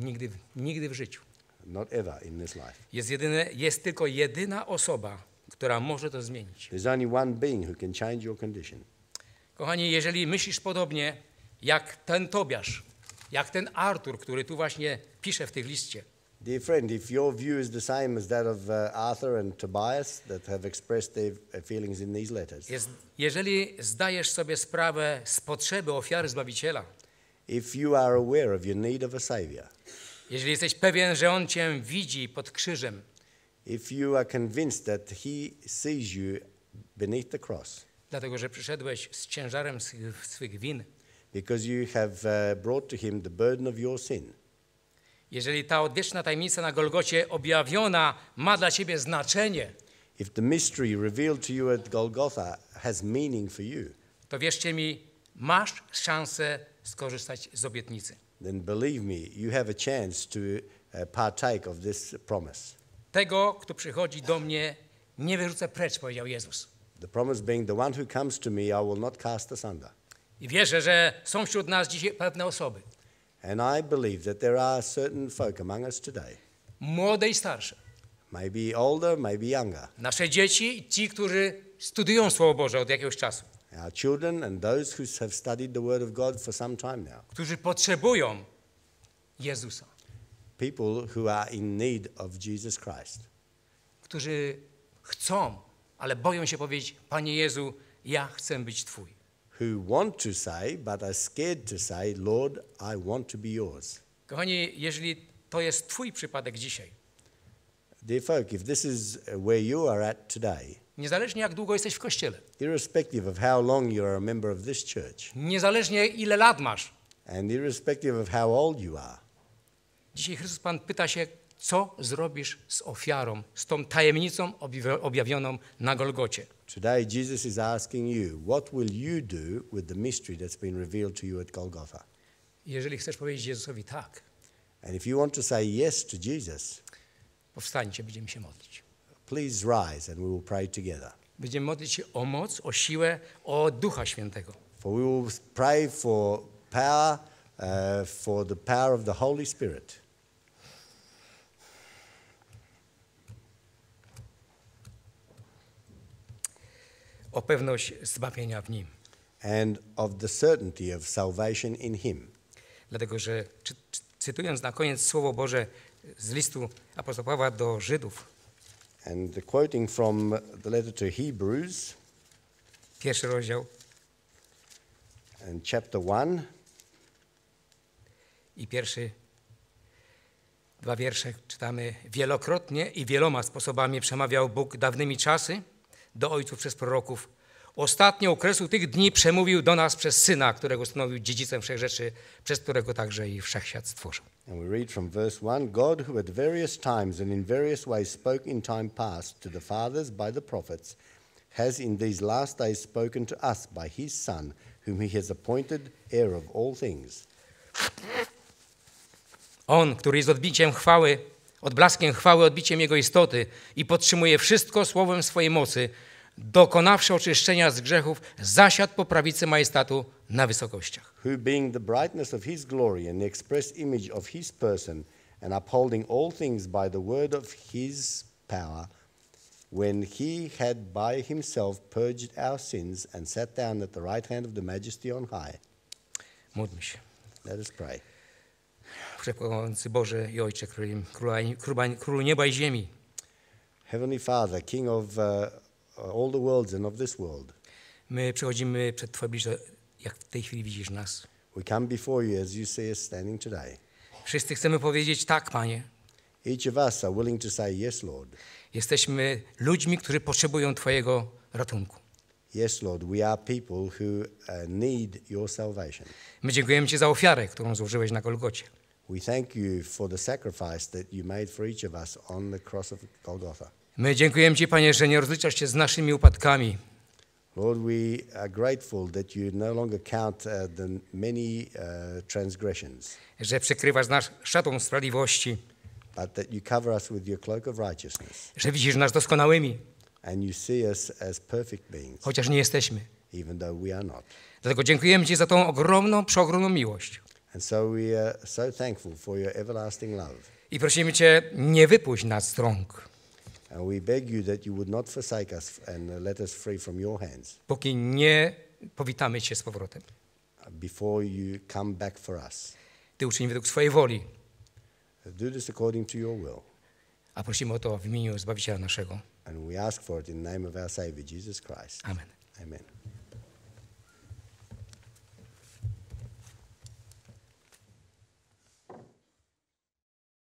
Nigdy, nigdy w życiu. Not ever in this life. Jest, jedyne, jest tylko jedyna osoba, która może to zmienić. There's only one being who can change your condition. Kochani, jeżeli myślisz podobnie jak ten Tobiasz, jak ten Artur, który tu właśnie pisze w tych liście, Dear friend, if your view is the same as that of uh, Arthur and Tobias that have expressed their uh, feelings in these letters. Jest, jeżeli zdajesz sobie sprawę z potrzeby ofiary zbawiciela. If you are aware of your need of a savior. Jeżeli jesteś pewien, że on cię widzi pod krzyżem. If you are convinced that he sees you beneath the cross. Dlatego że przyszedłeś z ciężarem swych, swych win. Because you have uh, brought to him the burden of your sin jeżeli ta odwieczna tajemnica na Golgocie objawiona ma dla ciebie znaczenie, if the mystery revealed to you at Golgotha has meaning for you, to wierzcie mi, masz szansę skorzystać z obietnicy. Then believe me, you have a chance to uh, partake of this promise. Tego, kto przychodzi do mnie, nie wyrzucę precz, powiedział Jezus. The promise being the one who comes to me, I will not cast asunder. I wierzę, że są wśród nas dzisiaj pewne osoby. And I believe that there are certain folk among us today. Młode i starsze. Maybe older, maybe younger. Nasze dzieci i ci, którzy studiują Słowo Boże od jakiegoś czasu. Our children and those who have studied the Word of God for some time now. Którzy potrzebują Jezusa. People who are in need of Jesus Christ. Którzy chcą, ale boją się powiedzieć, Panie Jezu, ja chcę być Twój who want to say, but are scared to say, Lord, I want to be yours. Kochani, jeżeli to jest Twój przypadek dzisiaj, Dear folk, if this is where you are at today, niezależnie jak długo jesteś w kościele, irrespective of how long you are a member of this church, niezależnie ile lat masz, and irrespective of how old you are, dzisiaj Chrystus Pan pyta się, co zrobisz z ofiarą, z tą tajemnicą objawioną na Golgocie. Today, Jesus is asking you, what will you do with the mystery that's been revealed to you at Golgotha? Jeżeli chcesz powiedzieć Jezusowi tak, And if you want to say yes to Jesus, powstańcie, będziemy się modlić. please rise and we will pray together. Będziemy modlić się o moc, o siłę, o Ducha Świętego. For we will pray for power, uh, for the power of the Holy Spirit. o pewność zbawienia w nim. And of the certainty of salvation in him. Dlatego, że czy, czy, cytując na koniec słowo Boże z listu apostoła Pawła do Żydów. And quoting from the letter to Hebrews. Pierwszy rozdział. And chapter 1. I pierwszy dwa wiersze czytamy wielokrotnie i wieloma sposobami przemawiał Bóg dawnymi czasy do ojców przez proroków. Ostatnio okresu tych dni przemówił do nas przez Syna, którego stanowił dziedzicem wszechrzeczy, przez którego także i wszechświat stworzył. And we read from verse 1, God who at various times and in various ways spoke in time past to the fathers by the prophets, has in these last days spoken to us by his Son, whom he has appointed heir of all things. On, który jest odbiciem chwały odblaskiem chwały, odbiciem Jego istoty i podtrzymuje wszystko słowem swojej mocy, dokonawszy oczyszczenia z grzechów, zasiadł po prawicy majestatu na wysokościach. Who being the brightness of his glory and the express image of his person and upholding all things by the word of his power, when he had by himself purged our sins and sat down at the right hand of the majesty on high. Módlmy się. Let us pray. Wszechmogący Boże i Ojcze Król, Król nieba i ziemi. Heavenly Father, King of uh, all the worlds and of this world. My przechodzimy przed Twoje bliże, jak w tej chwili widzisz nas. We come before you as you see us standing today. Wszyscy chcemy powiedzieć tak, Panie. Each of us are willing to say yes, Lord. Jesteśmy ludźmi, którzy potrzebują Twojego ratunku. Yes, Lord, we are people who uh, need your salvation. My dziękujemy Ci za ofiarę, którą złożyłeś na Golgocie. We thank you for the sacrifice that you made for each of us on the cross of Golgotha. My dziękujemy Ci, Panie, że nie rozliczasz się z naszymi upadkami. Lord, we are grateful that you no longer count uh, the many uh, transgressions. Że przykrywasz nas szatą sprawiedliwości. But that you cover us with your cloak of righteousness. Że widzisz nas doskonałymi. And you see us as perfect beings. Chociaż nie jesteśmy. Even though we are not. Dlatego dziękujemy Ci za tą ogromną, przeogromną miłość. I prosimy Cię, nie wypuść nas z rąk. Póki nie powitamy Cię z powrotem. Before you come back for us. Ty uczyń według swojej woli. Do this according to your will. A prosimy o to w imieniu Zbawiciela naszego. And we ask for it in the name of our Savior, Jesus Christ. Amen. Amen.